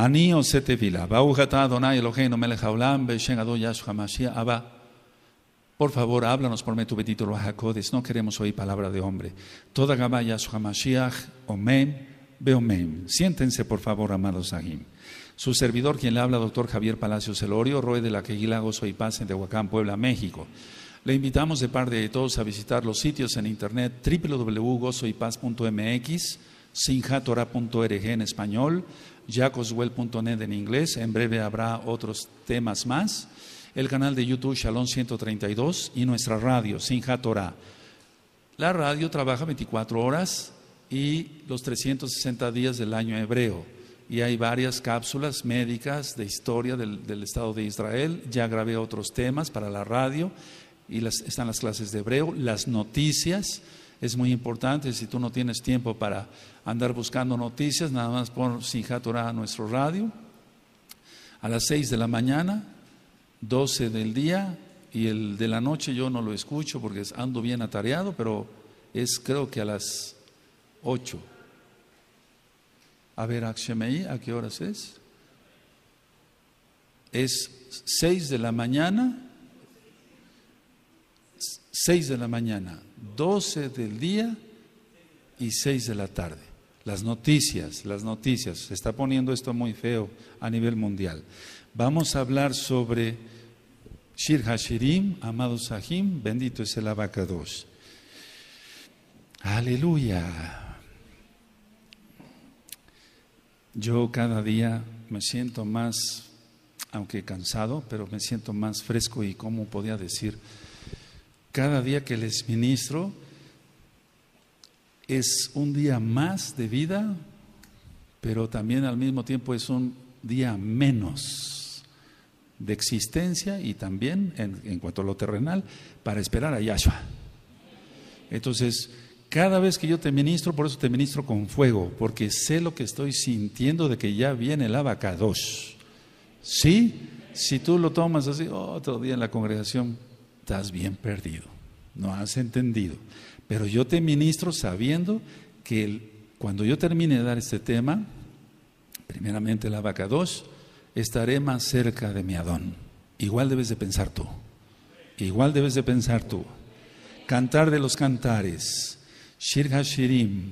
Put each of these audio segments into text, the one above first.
Por favor, háblanos por medio tu título No queremos oír palabra de hombre. Toda gabaya su Hamashiach Omen, Beomen. Siéntense, por favor, amados Agim. Su servidor, quien le habla, doctor Javier palacio celorio Roe de la Queguila, Gozo y Paz en Tehuacán, Puebla, México. Le invitamos de parte de todos a visitar los sitios en internet www.gozoypaz.mx, sinjatora.org en español, jacoswell.net en inglés. En breve habrá otros temas más. El canal de YouTube Shalom 132 y nuestra radio Sinja Torah. La radio trabaja 24 horas y los 360 días del año hebreo. Y hay varias cápsulas médicas de historia del, Estado de Israel. Ya grabé otros temas para la radio y están las clases de hebreo, las noticias es muy importante. Si tú no tienes tiempo para andar buscando noticias, nada más pon sin a nuestro radio a las 6 de la mañana, 12 del día y el de la noche yo no lo escucho porque ando bien atareado, pero es creo que a las 8. A ver, Akshemei, ¿a qué horas es? Es 6 de la mañana. 6 de la mañana, 12 del día y 6 de la tarde. Las noticias, las noticias. Se está poniendo esto muy feo a nivel mundial. Vamos a hablar sobre Shir Hashirim, amado Sahim, bendito es el 2 Aleluya. Yo cada día me siento más, aunque cansado, pero me siento más fresco y como podía decir, cada día que les ministro es un día más de vida, pero también al mismo tiempo es un día menos de existencia y también en, cuanto a lo terrenal para esperar a Yahshua. Entonces, cada vez que yo te ministro, por eso te ministro con fuego, porque sé lo que estoy sintiendo de que ya viene el abacados. ¿Sí? Si tú lo tomas así, otro día en la congregación, estás bien perdido, no has entendido. Pero yo te ministro sabiendo que cuando yo termine de dar este tema, primeramente la vaca 2, estaré más cerca de mi Adón. Igual debes de pensar tú, igual debes de pensar tú. Cantar de los cantares, Shir Hashirim,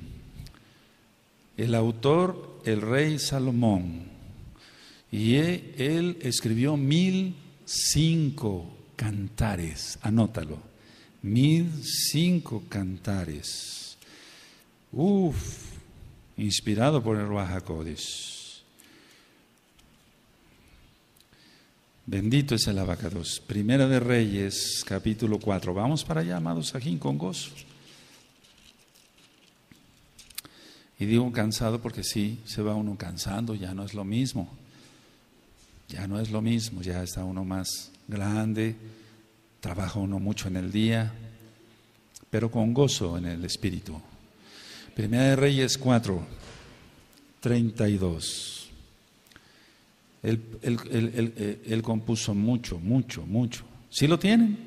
el autor, el rey Salomón, y él escribió mil cinco cantares, anótalo, mil cinco cantares. Uf, inspirado por el Ruajacodis, Bendito es el abacados. Primera de Reyes, capítulo 4. Vamos para allá, amados Sajín, con gozo. Y digo cansado porque sí, se va uno cansando, ya no es lo mismo ya no es lo mismo, ya está uno más grande, trabaja uno mucho en el día, pero con gozo en el espíritu. Primera de Reyes 4, 32. Eh, él, compuso mucho, mucho, mucho. ¿Sí lo tienen?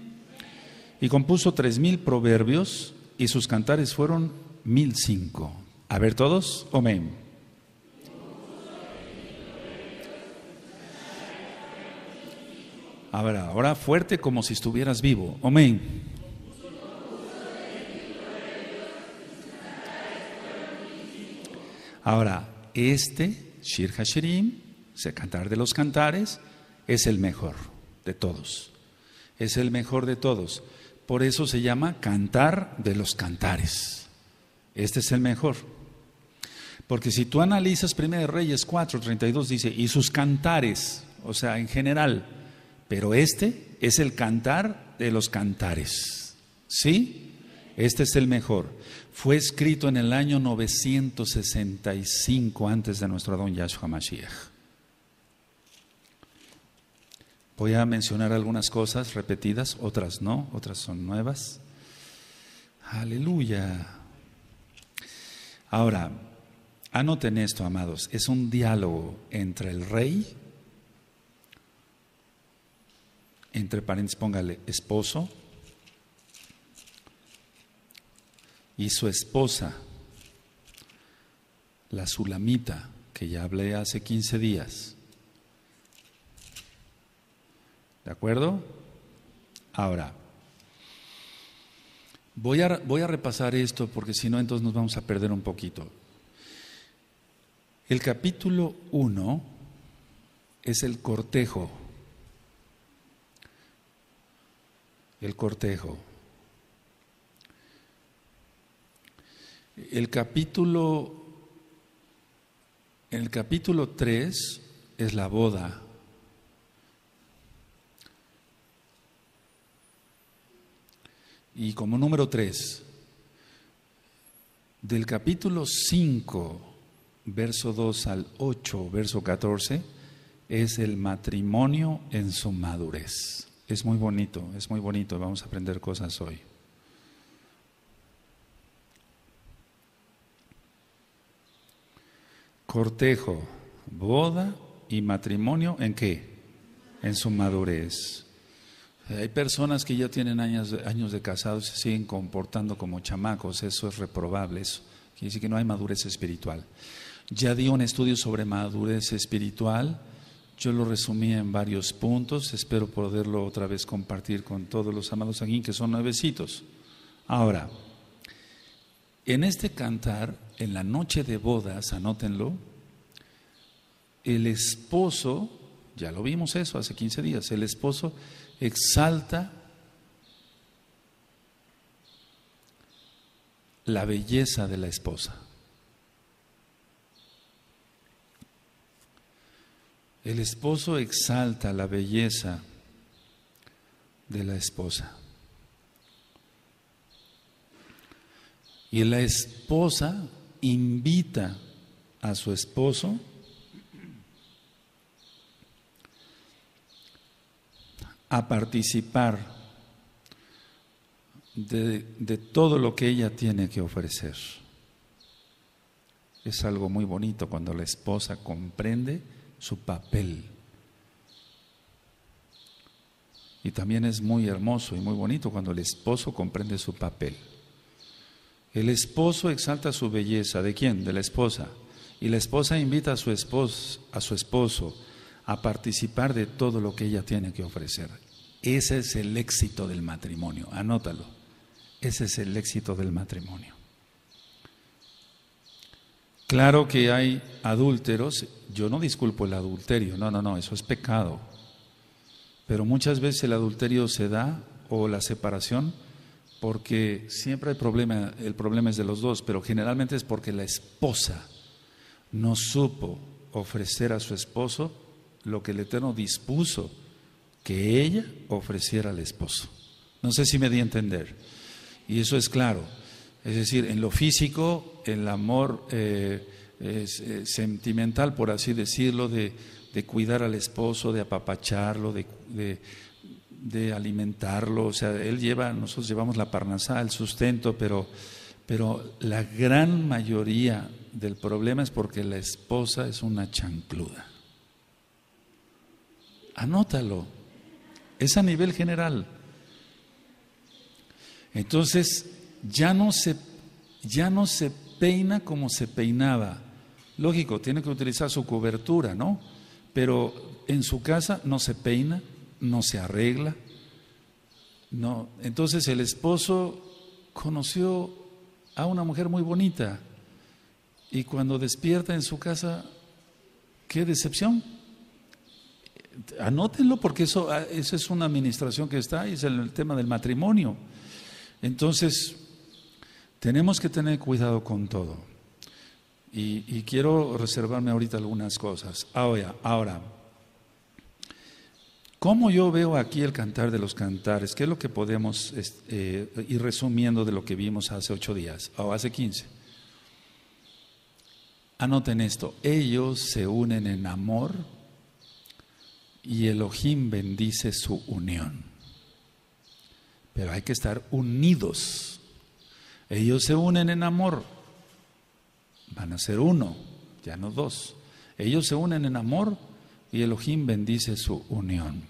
Y compuso tres mil proverbios y sus cantares fueron mil cinco. A ver todos, amén. ahora ahora fuerte como si estuvieras vivo. Amén. Ahora, este Shir Hashirim, ese cantar de los cantares, es el mejor de todos. Es el mejor de todos. Por eso se llama cantar de los cantares. Este es el mejor. Porque si tú analizas 1 Reyes 4, 32, dice, y sus cantares, o sea, en general, pero este es el cantar de los cantares. ¿Sí? Este es el mejor. Fue escrito en el año 965 antes de nuestro don Yahshua Mashiach. Voy a mencionar algunas cosas repetidas, otras no, otras son nuevas. Aleluya. Ahora, anoten esto, amados, es un diálogo entre el rey entre paréntesis póngale esposo y su esposa, la sulamita, que ya hablé hace 15 días. ¿De acuerdo? Ahora, voy a, voy a repasar esto porque si no, entonces nos vamos a perder un poquito. El capítulo 1 es el cortejo el cortejo. El capítulo, el capítulo 3 es la boda. Y como número 3, del capítulo 5, verso 2 al 8, verso 14, es el matrimonio en su madurez. Es muy bonito, es muy bonito, vamos a aprender cosas hoy. Cortejo, boda y matrimonio, ¿en qué? En su madurez. Hay personas que ya tienen años, años de casados y se siguen comportando como chamacos, eso es reprobable, eso quiere decir que no hay madurez espiritual. Ya di un estudio sobre madurez espiritual yo lo resumí en varios puntos, espero poderlo otra vez compartir con todos los amados aquí, que son nuevecitos. Ahora, en este cantar, en la noche de bodas, anótenlo, el esposo, ya lo vimos eso hace 15 días, el esposo exalta la belleza de la esposa. El esposo exalta la belleza de la esposa. Y la esposa invita a su esposo a participar de, todo lo que ella tiene que ofrecer. Es algo muy bonito cuando la esposa comprende su papel. Y también es muy hermoso y muy bonito cuando el esposo comprende su papel. El esposo exalta su belleza. ¿De quién? De la esposa. Y la esposa invita a su esposo, a, su esposo a participar de todo lo que ella tiene que ofrecer. Ese es el éxito del matrimonio. Anótalo. Ese es el éxito del matrimonio. Claro que hay adúlteros, yo no disculpo el adulterio, no, no, no, eso es pecado. Pero muchas veces el adulterio se da o la separación porque siempre hay problema, el problema es de los dos, pero generalmente es porque la esposa no supo ofrecer a su esposo lo que el Eterno dispuso que ella ofreciera al esposo. No sé si me di a entender. Y eso es claro. Es decir, en lo físico, el amor eh, es, eh, sentimental, por así decirlo, de, cuidar al esposo, de apapacharlo, de, alimentarlo. O sea, él lleva, nosotros llevamos la parnasá, el sustento, pero, pero la gran mayoría del problema es porque la esposa es una chancluda. Anótalo. Es a nivel general. Entonces, ya no se, ya no se peina como se peinaba. Lógico, tiene que utilizar su cobertura, ¿no? Pero en su casa no se peina, no se arregla. No, entonces el esposo conoció a una mujer muy bonita y cuando despierta en su casa, qué decepción. Anótenlo porque eso, ah, eso es una administración que está y es el tema del matrimonio. Entonces, tenemos que tener cuidado con todo. Y, quiero reservarme ahorita algunas cosas. Ahora, ahora, ¿cómo yo veo aquí el cantar de los cantares? ¿Qué es lo que podemos eh, ir resumiendo de lo que vimos hace ocho días o hace quince? Anoten esto, ellos se unen en amor y Elohim bendice su unión. Pero hay que estar unidos. Ellos se unen en amor. Van a ser uno, ya no dos. Ellos se unen en amor y Elohim bendice su unión.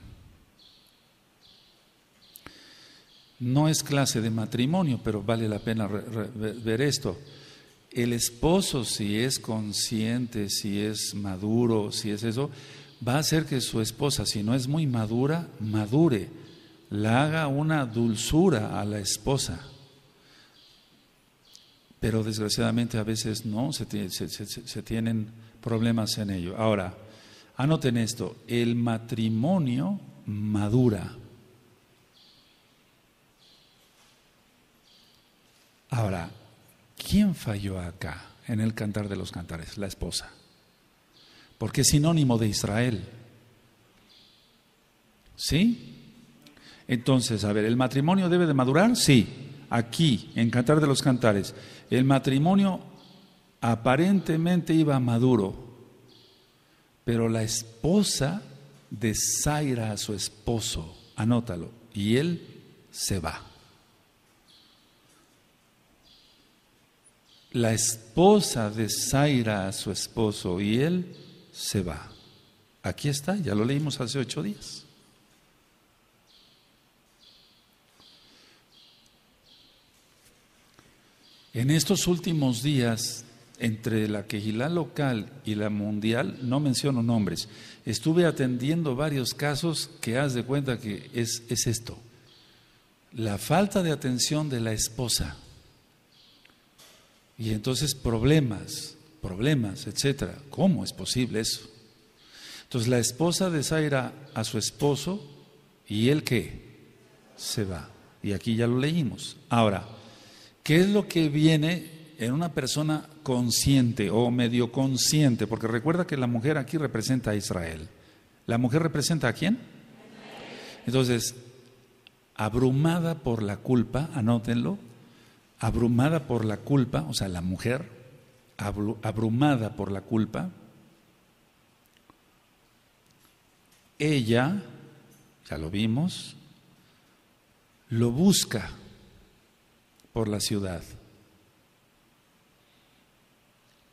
No es clase de matrimonio, pero vale la pena ver esto. El esposo, si es consciente, si es maduro, si es eso, va a hacer que su esposa, si no es muy madura, madure, la haga una dulzura a la esposa pero desgraciadamente a veces no, se, tienen problemas en ello. Ahora, anoten esto, el matrimonio madura. Ahora, ¿quién falló acá en el cantar de los cantares? La esposa. Porque es sinónimo de Israel. ¿Sí? Entonces, a ver, ¿el matrimonio debe de madurar? Sí aquí, en Cantar de los Cantares, el matrimonio aparentemente iba maduro, pero la esposa desaira a su esposo, anótalo, y él se va. La esposa desaira a su esposo y él se va. Aquí está, ya lo leímos hace ocho días. En estos últimos días, entre la quejilá local y la mundial, no menciono nombres, estuve atendiendo varios casos que haz de cuenta que es, es esto, la falta de atención de la esposa. Y entonces problemas, problemas, etcétera. ¿Cómo es posible eso? Entonces la esposa desaira a su esposo y él qué? Se va. Y aquí ya lo leímos. Ahora, ¿Qué es lo que viene en una persona consciente o medio consciente? Porque recuerda que la mujer aquí representa a Israel. ¿La mujer representa a quién? Entonces, abrumada por la culpa, anótenlo, abrumada por la culpa, o sea, la mujer, abrumada por la culpa, ella, ya lo vimos, lo busca por la ciudad.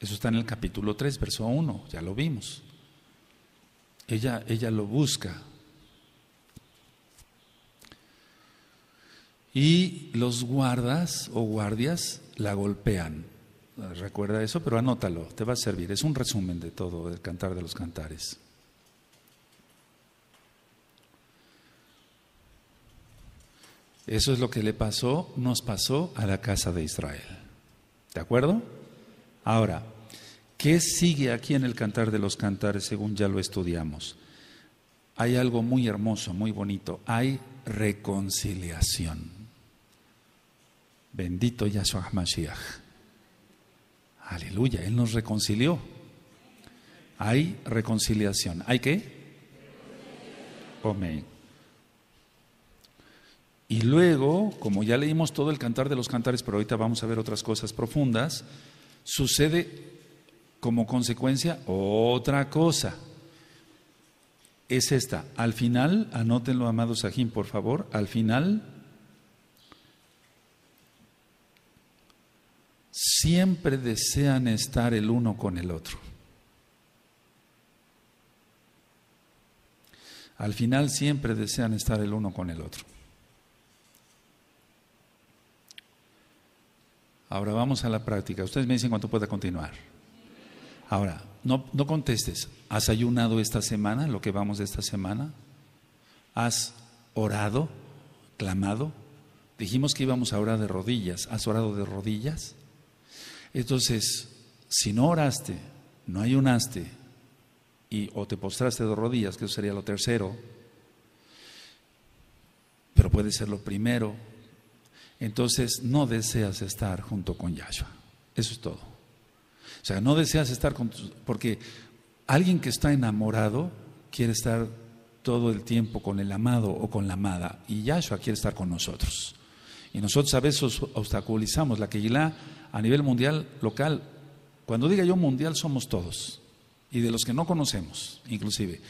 Eso está en el capítulo 3, verso 1, ya lo vimos. Ella, ella lo busca. Y los guardas o guardias la golpean. Recuerda eso, pero anótalo, te va a servir. Es un resumen de todo el cantar de los cantares. Eso es lo que le pasó, nos pasó a la casa de Israel. ¿De acuerdo? Ahora, ¿qué sigue aquí en el Cantar de los Cantares según ya lo estudiamos? Hay algo muy hermoso, muy bonito. Hay reconciliación. Bendito Yahshua HaMashiach. Aleluya, Él nos reconcilió. Hay reconciliación. ¿Hay qué? Amén. Y luego, como ya leímos todo el cantar de los cantares, pero ahorita vamos a ver otras cosas profundas, sucede como consecuencia otra cosa. Es esta. Al final, anótenlo, amado Sajín, por favor, al final, siempre desean estar el uno con el otro. Al final siempre desean estar el uno con el otro. Ahora vamos a la práctica. Ustedes me dicen cuánto pueda continuar. Ahora, no, contestes. ¿Has ayunado esta semana, lo que vamos de esta semana? ¿Has orado, clamado? Dijimos que íbamos a orar de rodillas. ¿Has orado de rodillas? Entonces, si no oraste, no ayunaste, y o te postraste de rodillas, que eso sería lo tercero, pero puede ser lo primero, entonces no deseas estar junto con Yahshua. Eso es todo. O sea, no deseas estar con... porque alguien que está enamorado quiere estar todo el tiempo con el amado o con la amada. Y Yahshua quiere estar con nosotros. Y nosotros a veces obstaculizamos la Keilah a nivel mundial, local. Cuando diga yo mundial, somos todos. Y de los que no conocemos, inclusive.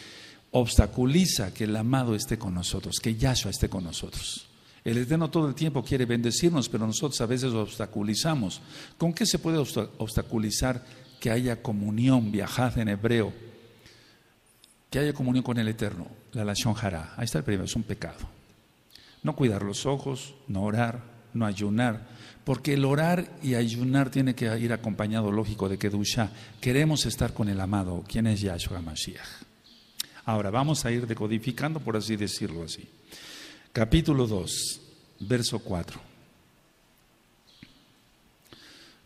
Obstaculiza que el amado esté con nosotros, que Yahshua esté con nosotros. El Eterno todo el tiempo quiere bendecirnos, pero nosotros a veces obstaculizamos. ¿Con qué se puede obstaculizar que haya comunión, viajad en hebreo? Que haya comunión con el Eterno, la lación Hará. Ahí está el primero, es un pecado. No cuidar los ojos, no orar, no ayunar. Porque el orar y ayunar tiene que ir acompañado, lógico, de que Kedusha. Queremos estar con el amado, quien es Yahshua Mashiach. Ahora, vamos a ir decodificando, por así decirlo así capítulo 2, verso 4.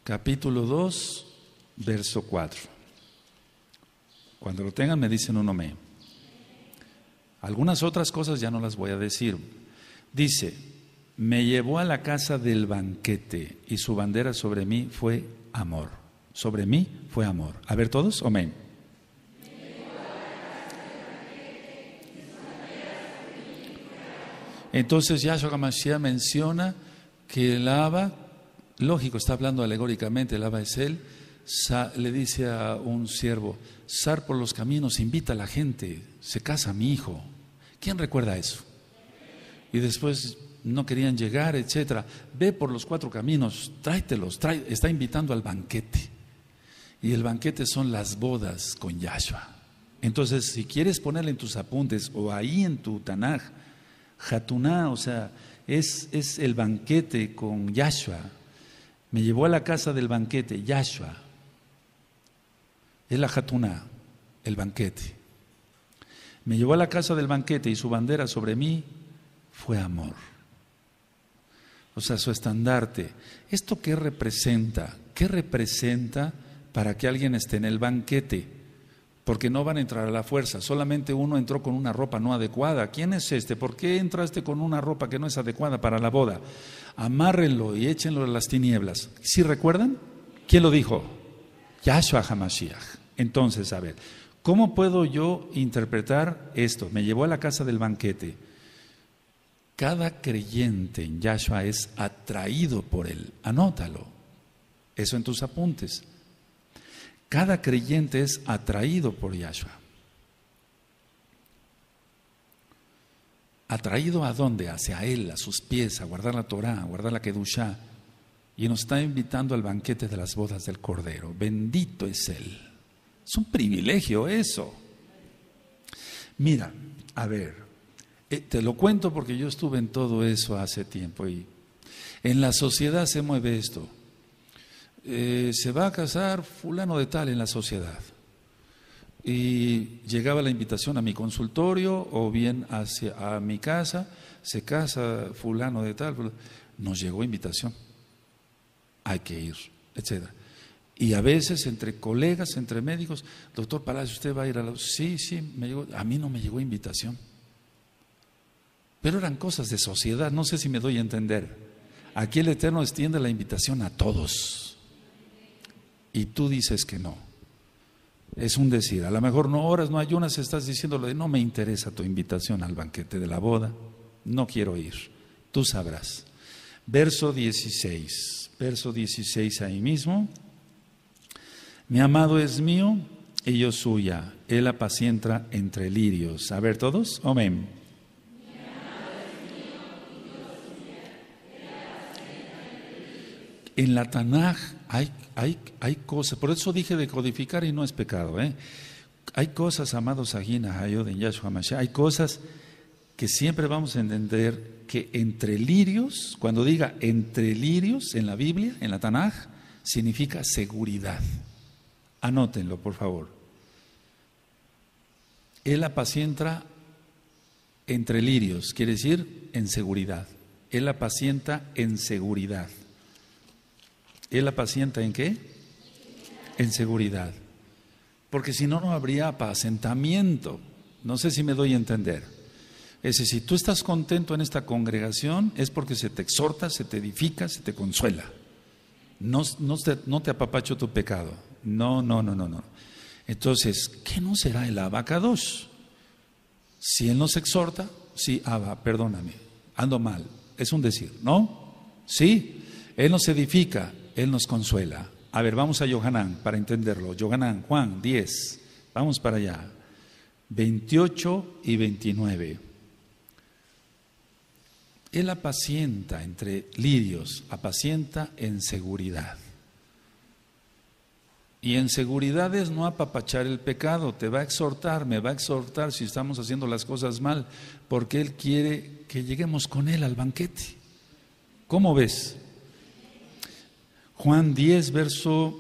Capítulo 2, verso 4. Cuando lo tengan me dicen un amén. Algunas otras cosas ya no las voy a decir. Dice, me llevó a la casa del banquete y su bandera sobre mí fue amor. Sobre mí fue amor. A ver todos, amén. Entonces Yahshua Gamashia menciona que el Aba, lógico, está hablando alegóricamente, el Aba es él, le dice a un siervo, zar por los caminos, invita a la gente, se casa mi hijo. ¿Quién recuerda eso? Y después no querían llegar, etcétera. Ve por los cuatro caminos, tráetelos, está invitando al banquete. Y el banquete son las bodas con Yahshua. Entonces, si quieres ponerle en tus apuntes o ahí en tu Tanaj, Jatuná, o sea, es, es el banquete con Yahshua. Me llevó a la casa del banquete, Yahshua. Es la Jatuná, el banquete. Me llevó a la casa del banquete y su bandera sobre mí fue amor. O sea, su estandarte. ¿Esto qué representa? ¿Qué representa para que alguien esté en el banquete? porque no van a entrar a la fuerza. Solamente uno entró con una ropa no adecuada. ¿Quién es este? ¿Por qué entraste con una ropa que no es adecuada para la boda? Amárrenlo y échenlo a las tinieblas. ¿Sí recuerdan? ¿Quién lo dijo? Yahshua HaMashiach. Entonces, a ver, ¿cómo puedo yo interpretar esto? Me llevó a la casa del banquete. Cada creyente en Yahshua es atraído por él. Anótalo. Eso en tus apuntes. Cada creyente es atraído por Yahshua. ¿Atraído a dónde? Hacia Él, a sus pies, a guardar la Torah, a guardar la Kedushah. Y nos está invitando al banquete de las bodas del Cordero. Bendito es Él. Es un privilegio eso. Mira, a ver, eh, te lo cuento porque yo estuve en todo eso hace tiempo y en la sociedad se mueve esto. Eh, se va a casar fulano de tal en la sociedad. Y llegaba la invitación a mi consultorio o bien hacia, a mi casa, se casa fulano de tal, nos llegó invitación, hay que ir, etc. Y a veces entre colegas, entre médicos, doctor Palacio, ¿usted va a ir a la... Sí, sí, me a mí no me llegó invitación. Pero eran cosas de sociedad, no sé si me doy a entender. Aquí el Eterno extiende la invitación a todos y tú dices que no. Es un decir, a lo mejor no oras, no ayunas, estás diciéndolo de no me interesa tu invitación al banquete de la boda, no quiero ir, tú sabrás. Verso 16, verso 16 ahí mismo. Mi amado es mío y yo suya, él apacienta entre lirios. A ver todos, amén. En la Tanaj hay, hay, cosas, por eso dije de codificar y no es pecado. ¿eh? Hay cosas, amados aquí en en Yahshua Mashiach, hay cosas que siempre vamos a entender que entre lirios, cuando diga entre lirios en la Biblia, en la Tanaj, significa seguridad. Anótenlo, por favor. Él apacienta entre lirios, quiere decir en seguridad. Él apacienta en seguridad. Él apacienta en qué? En seguridad. Porque si no, no habría apacentamiento. No sé si me doy a entender. Es decir, si tú estás contento en esta congregación, es porque se te exhorta, se te edifica, se te consuela. No, te, apapacho tu pecado. No, no, no, no, no. Entonces, ¿qué no será el abacados? Si él nos exhorta, sí, aba perdóname, ando mal. Es un decir, ¿no? Sí, él nos edifica, él nos consuela. A ver, vamos a Yohanan para entenderlo. Yohanan, Juan 10, vamos para allá. 28 y 29. Él apacienta entre lirios, apacienta en seguridad. Y en seguridad es no apapachar el pecado, te va a exhortar, me va a exhortar si estamos haciendo las cosas mal, porque Él quiere que lleguemos con Él al banquete. ¿Cómo ves? Juan 10, verso,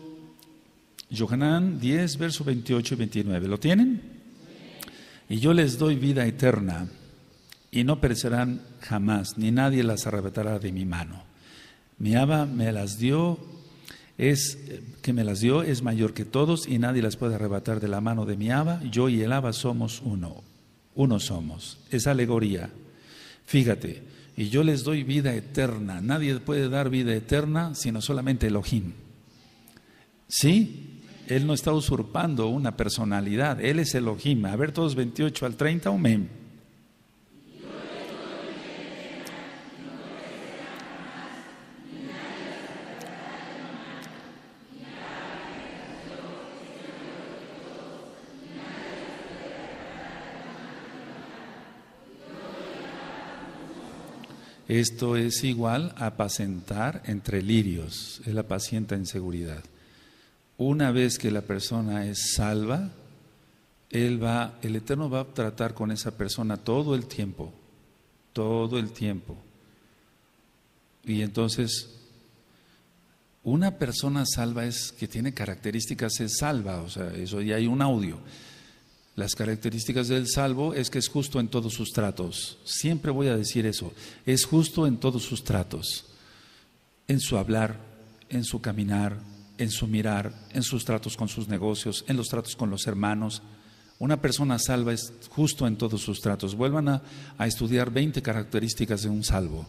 10, verso 28 y 29. ¿Lo tienen? Y yo les doy vida eterna y no perecerán jamás, ni nadie las arrebatará de mi mano. Mi Aba me las dio, es que me las dio, es mayor que todos y nadie las puede arrebatar de la mano de mi aba. Yo y el aba somos uno, uno somos. Es alegoría. Fíjate, y yo les doy vida eterna. Nadie puede dar vida eterna sino solamente Elohim. ¿Sí? Él no está usurpando una personalidad, Él es Elohim. A ver todos 28 al 30, amén. Esto es igual a apacentar entre lirios, él apacienta en seguridad. Una vez que la persona es salva, él va, el Eterno va a tratar con esa persona todo el tiempo, todo el tiempo. Y entonces, una persona salva es que tiene características, es salva, o sea, eso ya hay un audio. Las características del salvo es que es justo en todos sus tratos. Siempre voy a decir eso. Es justo en todos sus tratos. En su hablar, en su caminar, en su mirar, en sus tratos con sus negocios, en los tratos con los hermanos. Una persona salva es justo en todos sus tratos. Vuelvan a, estudiar 20 características de un salvo.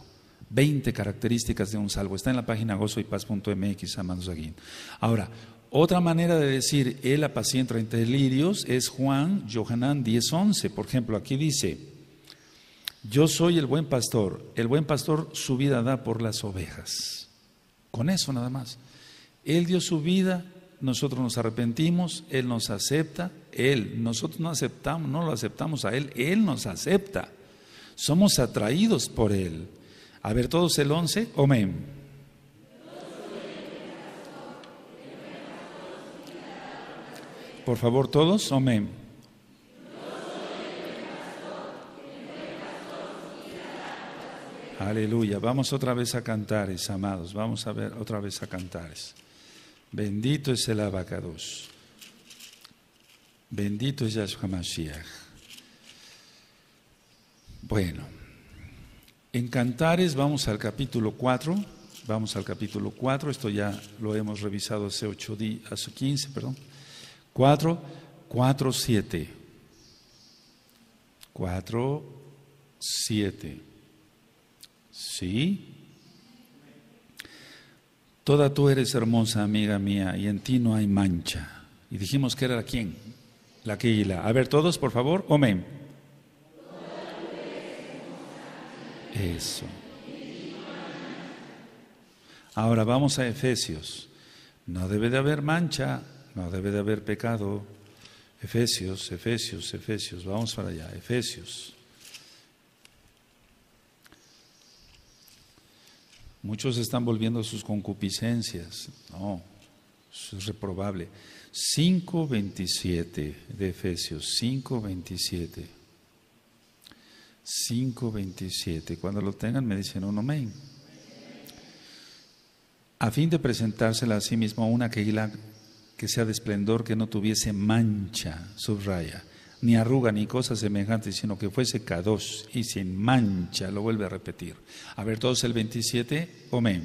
20 características de un salvo. Está en la página gozoypaz.mx, amados aquí. Ahora, otra manera de decir él apacienta entre lirios es Juan Johanán 10:11. Por ejemplo, aquí dice, yo soy el buen pastor, el buen pastor su vida da por las ovejas. Con eso nada más. Él dio su vida, nosotros nos arrepentimos, Él nos acepta, Él, nosotros no aceptamos, no lo aceptamos a Él, Él nos acepta. Somos atraídos por Él. A ver todos el 11, amén. Por favor, todos, amén. Aleluya. Vamos otra vez a cantares, amados. Vamos a ver otra vez a cantares. Bendito es el abacados. Bendito es Yahshua Mashiach. Bueno, en Cantares vamos al capítulo 4. Vamos al capítulo 4. Esto ya lo hemos revisado hace, ocho días, hace 15, perdón. 4, 4, 7. 4, 7. ¿Sí? Toda tú eres hermosa, amiga mía, y en ti no hay mancha. Y dijimos que era quién, la que y la. A ver, todos, por favor, amén. Eso. Ahora vamos a Efesios. No debe de haber mancha no, debe de haber pecado. Efesios, Efesios, Efesios. Vamos para allá. Efesios. Muchos están volviendo a sus concupiscencias. No, es reprobable. 5.27 de Efesios, 5.27. 5.27. Cuando lo tengan me dicen un amén. A fin de presentársela a sí mismo una que, que sea de esplendor, que no tuviese mancha, subraya, ni arruga ni cosa semejante, sino que fuese k y sin mancha, lo vuelve a repetir. A ver todos el 27, amén.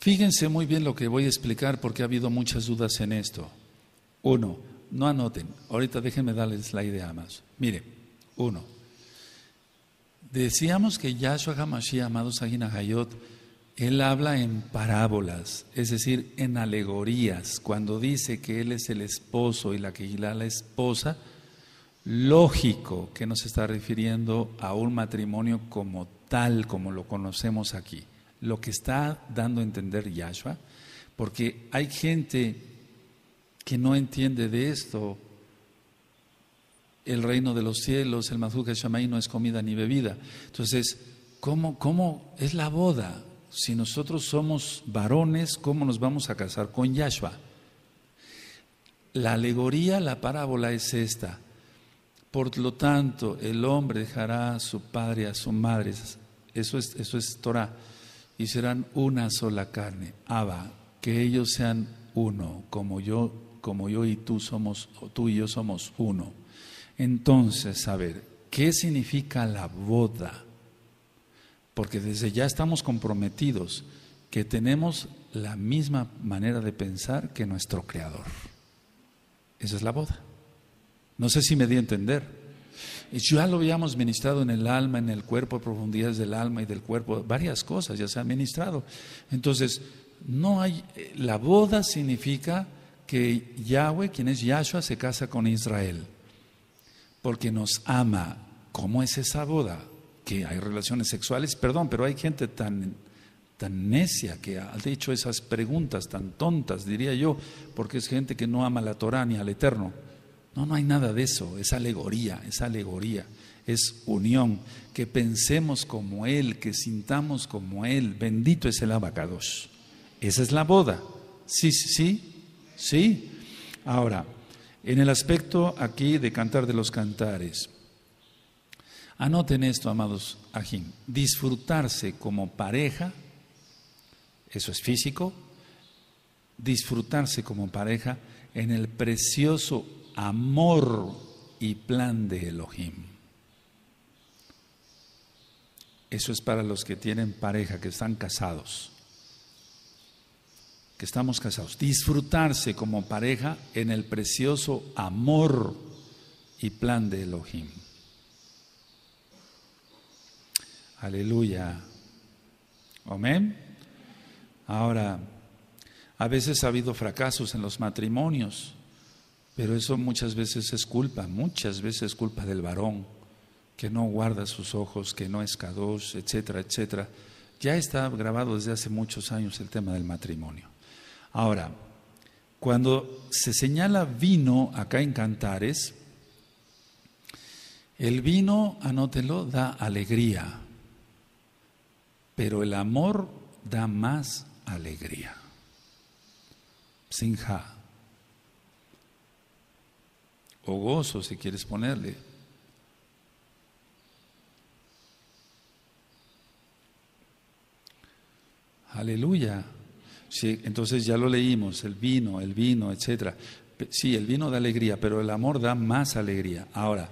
Fíjense muy bien lo que voy a explicar porque ha habido muchas dudas en esto. Uno, no anoten, ahorita déjenme darles la idea más. Mire, uno, decíamos que Yahshua HaMashiach, amados Hayot, él habla en parábolas, es decir, en alegorías. Cuando dice que él es el esposo y la que la esposa, lógico que nos está refiriendo a un matrimonio como tal, como lo conocemos aquí. Lo que está dando a entender Yahshua, porque hay gente que no entiende de esto, el reino de los cielos, el Mazú Shamaí no es comida ni bebida. Entonces, ¿cómo, ¿cómo es la boda? Si nosotros somos varones, ¿cómo nos vamos a casar con Yahshua? La alegoría, la parábola es esta. Por lo tanto, el hombre dejará a su padre a su madre, eso es, eso es Torah, y serán una sola carne, Abba, que ellos sean uno, como yo como yo y tú somos, o tú y yo somos uno. Entonces, a ver, ¿qué significa la boda? Porque desde ya estamos comprometidos que tenemos la misma manera de pensar que nuestro Creador. Esa es la boda. No sé si me di a entender. Y ya lo habíamos ministrado en el alma, en el cuerpo, profundidades del alma y del cuerpo, varias cosas ya se han ministrado. Entonces, no hay, eh, la boda significa que Yahweh, quien es Yahshua, se casa con Israel, porque nos ama. ¿Cómo es esa boda? Que hay relaciones sexuales, perdón, pero hay gente tan, tan necia que ha hecho esas preguntas tan tontas, diría yo, porque es gente que no ama la Torah ni al Eterno. No, no hay nada de eso, es alegoría, es alegoría, es unión, que pensemos como Él, que sintamos como Él, bendito es el abacados. Esa es la boda, sí, sí, sí, ¿Sí? Ahora, en el aspecto aquí de cantar de los cantares, anoten esto, amados Ajim, disfrutarse como pareja, eso es físico, disfrutarse como pareja en el precioso amor y plan de Elohim. Eso es para los que tienen pareja, que están casados estamos casados, disfrutarse como pareja en el precioso amor y plan de Elohim. Aleluya. Amén. Ahora, a veces ha habido fracasos en los matrimonios, pero eso muchas veces es culpa, muchas veces es culpa del varón, que no guarda sus ojos, que no es etcétera, etcétera. Ya está grabado desde hace muchos años el tema del matrimonio. Ahora, cuando se señala vino acá en Cantares, el vino, anótelo, da alegría, pero el amor da más alegría. Sinja. O gozo, si quieres ponerle. Aleluya entonces ya lo leímos, el vino, el vino, etcétera. Sí, el vino da alegría, pero el amor da más alegría. Ahora,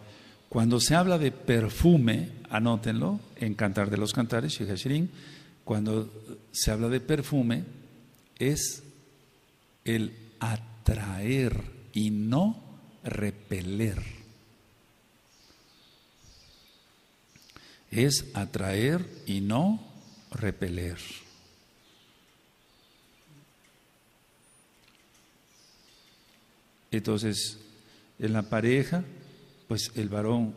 cuando se habla de perfume, anótenlo en Cantar de los Cantares, Shihashirin, cuando se habla de perfume es el atraer y no repeler. Es atraer y no repeler. Entonces, en la pareja, pues el varón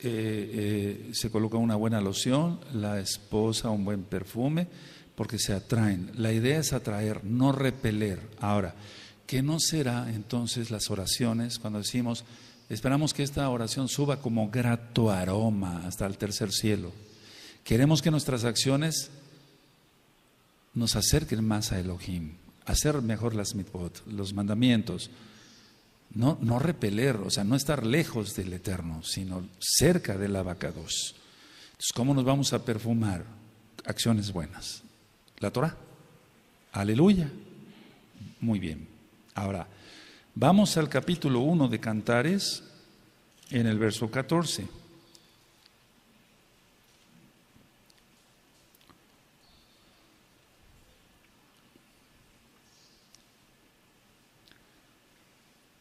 eh, eh, se coloca una buena loción, la esposa un buen perfume, porque se atraen. La idea es atraer, no repeler. Ahora, ¿qué no será entonces las oraciones cuando decimos, esperamos que esta oración suba como grato aroma hasta el tercer cielo? Queremos que nuestras acciones nos acerquen más a Elohim hacer mejor las mitbod, los mandamientos. No, no repeler, o sea, no estar lejos del Eterno, sino cerca de la vaca 2. Entonces, ¿cómo nos vamos a perfumar? Acciones buenas. La Torah. Aleluya. Muy bien. Ahora, vamos al capítulo 1 de Cantares, en el verso 14.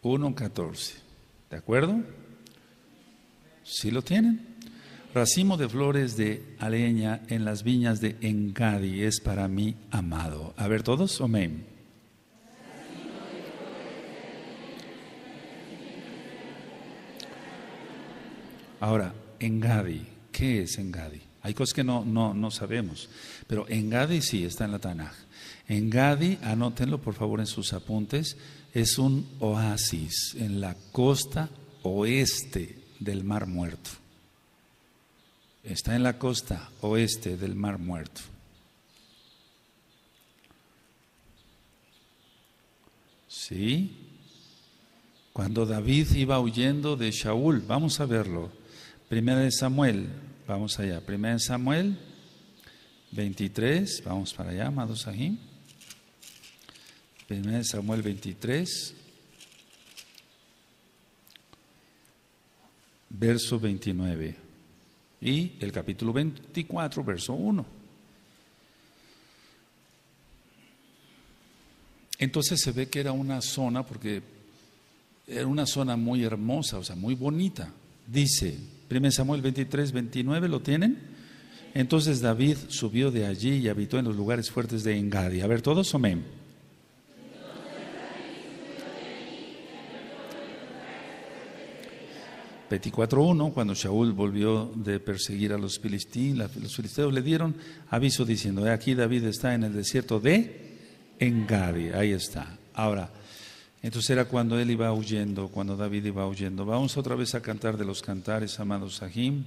1.14. ¿De acuerdo? ¿Sí lo tienen? Racimo de flores de aleña en las viñas de Engadi es para mí amado. A ver todos, amén. Ahora, Engadi, ¿qué es Engadi? Hay cosas que no, no, no sabemos, pero Engadi sí está en la Tanaj. Engadi, anótenlo por favor en sus apuntes, es un oasis en la costa oeste del Mar Muerto. Está en la costa oeste del Mar Muerto. ¿Sí? Cuando David iba huyendo de Shaul, vamos a verlo. Primera de Samuel, vamos allá. Primera de Samuel 23, vamos para allá, amados Sahim. 1 Samuel 23, verso 29 y el capítulo 24, verso 1. Entonces se ve que era una zona, porque era una zona muy hermosa, o sea, muy bonita. Dice, 1 Samuel 23, 29, ¿lo tienen? Entonces David subió de allí y habitó en los lugares fuertes de Engadi. A ver, todos, amén. 24.1, cuando Saúl volvió de perseguir a los filisteos, los filisteos le dieron aviso diciendo, aquí David está en el desierto de Engadi, ahí está. Ahora, entonces era cuando él iba huyendo, cuando David iba huyendo. Vamos otra vez a cantar de los cantares, amados Sahim.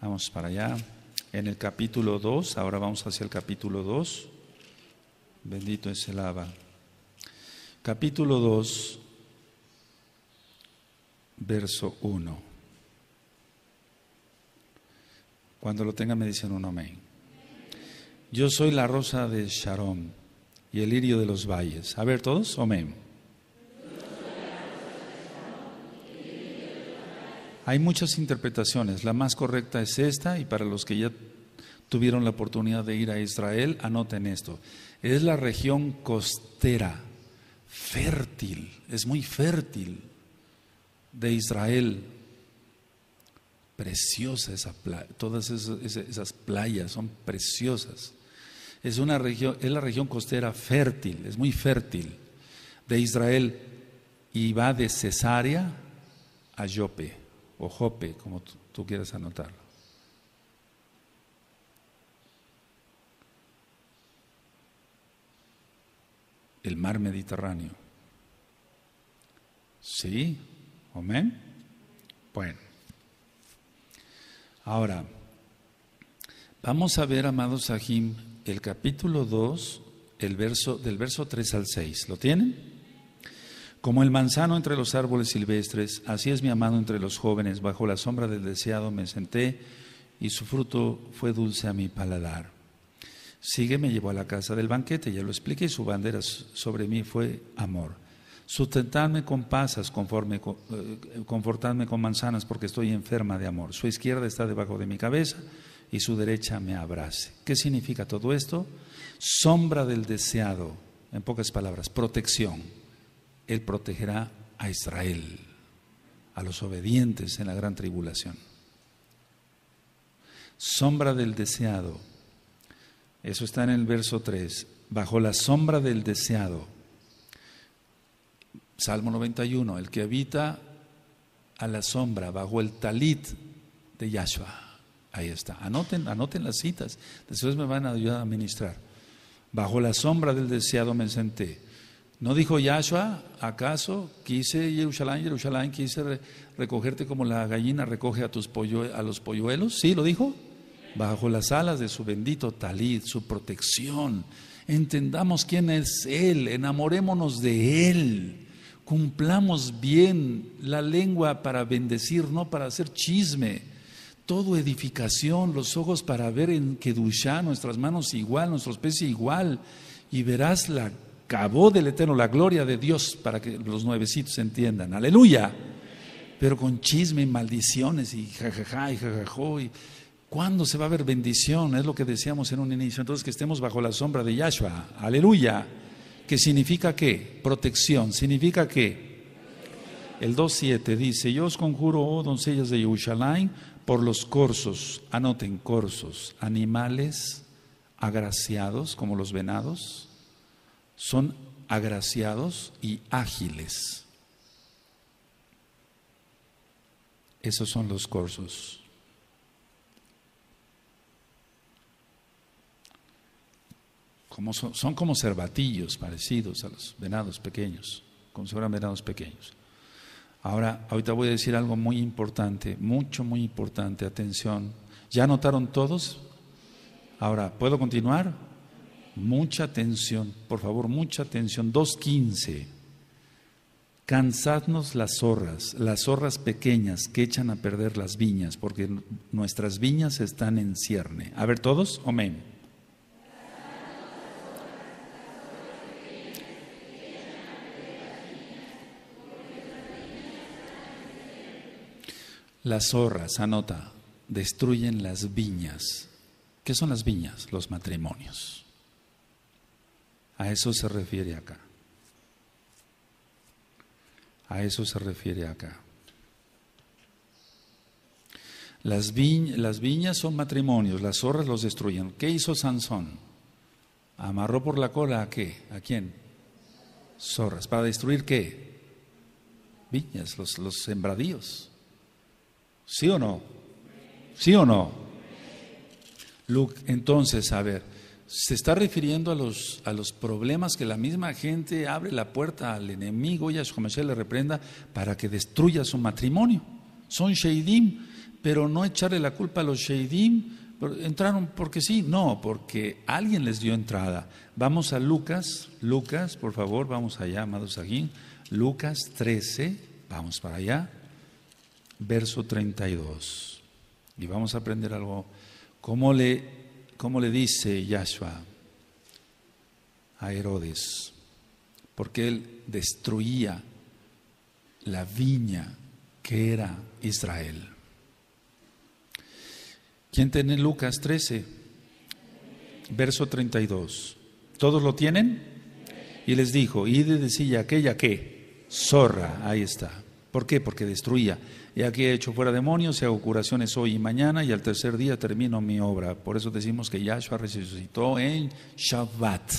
Vamos para allá. En el capítulo 2, ahora vamos hacia el capítulo 2. Bendito es el Abba. Capítulo 2 verso 1. Cuando lo tenga me dicen un amén. Yo soy la rosa de Sharon y el lirio de los valles. A ver todos, amén. Hay muchas interpretaciones. La más correcta es esta y para los que ya tuvieron la oportunidad de ir a Israel, anoten esto. Es la región costera, fértil, es muy fértil de Israel. Preciosa esa playa, todas esas, playas son preciosas. Es, una región, es la región costera fértil, es muy fértil de Israel y va de Cesarea a Yope o Jope, como tú, tú quieras anotarlo. El mar Mediterráneo. Sí, Amén. Bueno. Ahora, vamos a ver, amados Sahim, el capítulo 2, el verso, del verso 3 al 6. ¿Lo tienen? Como el manzano entre los árboles silvestres, así es mi amado entre los jóvenes, bajo la sombra del deseado me senté y su fruto fue dulce a mi paladar. Sigue me llevó a la casa del banquete, ya lo expliqué, y su bandera sobre mí fue amor. Sustentadme con pasas, conforme, eh, confortadme con manzanas, porque estoy enferma de amor. Su izquierda está debajo de mi cabeza y su derecha me abrace. ¿Qué significa todo esto? Sombra del deseado, en pocas palabras, protección. Él protegerá a Israel, a los obedientes en la gran tribulación. Sombra del deseado. Eso está en el verso 3. Bajo la sombra del deseado Salmo 91, el que habita a la sombra, bajo el talit de Yahshua. Ahí está. Anoten, anoten las citas. Después me van a ayudar a ministrar. Bajo la sombra del deseado me senté. ¿No dijo Yahshua, acaso quise Jerusalén, Jerusalén, quise recogerte como la gallina recoge a, tus los polluelos? ¿Sí lo dijo? Bajo las alas de su bendito talit, su protección. Entendamos quién es Él, enamorémonos de Él. Cumplamos bien la lengua para bendecir, no para hacer chisme. Todo edificación, los ojos para ver en Kedushá, nuestras manos igual, nuestros pies igual. Y verás la cabó del Eterno, la gloria de Dios, para que los nuevecitos entiendan. Aleluya. Pero con chisme y maldiciones y jajaja y jajajo. Y, ¿Cuándo se va a ver bendición? Es lo que decíamos en un inicio. Entonces que estemos bajo la sombra de Yahshua. Aleluya. ¿Qué significa qué? Protección. ¿Significa qué? El 2.7 dice, yo os conjuro, oh doncellas de Yerushalayim, por los corzos, anoten corzos, animales agraciados como los venados, son agraciados y ágiles. Esos son los corzos. son, como cervatillos parecidos a los venados pequeños, como si fueran venados pequeños. Ahora, ahorita voy a decir algo muy importante, mucho, muy importante, atención. ¿Ya notaron todos? Ahora, ¿puedo continuar? Mucha atención, por favor, mucha atención. 2.15. Cansadnos las zorras, las zorras pequeñas que echan a perder las viñas, porque nuestras viñas están en cierne. A ver, todos, amén. Las zorras, anota, destruyen las viñas. ¿Qué son las viñas? Los matrimonios. A eso se refiere acá. A eso se refiere acá. Las, viñas son matrimonios, las zorras los destruyen. ¿Qué hizo Sansón? Amarró por la cola a qué? ¿A quién? Zorras. ¿Para destruir qué? Viñas, los sembradíos. ¿Sí o no? ¿Sí o no? Luke, entonces, a ver, se está refiriendo a los, a los problemas que la misma gente abre la puerta al enemigo y a su comercial le reprenda para que destruya su matrimonio. Son Sheidim, pero no echarle la culpa a los Sheidim. Entraron porque sí, no, porque alguien les dio entrada. Vamos a Lucas, Lucas, por favor, vamos allá, amados aquí. Lucas 13, vamos para allá verso 32. Y vamos a aprender algo. ¿Cómo le, le dice Yahshua a Herodes? Porque él destruía la viña que era Israel. ¿Quién tiene Lucas 13, verso 32? ¿Todos lo tienen? Y les dijo, y de decía aquella que, zorra, ahí está, ¿Por qué? Porque destruía. Y aquí he hecho fuera demonios y hago curaciones hoy y mañana y al tercer día termino mi obra. Por eso decimos que Yahshua resucitó en Shabbat.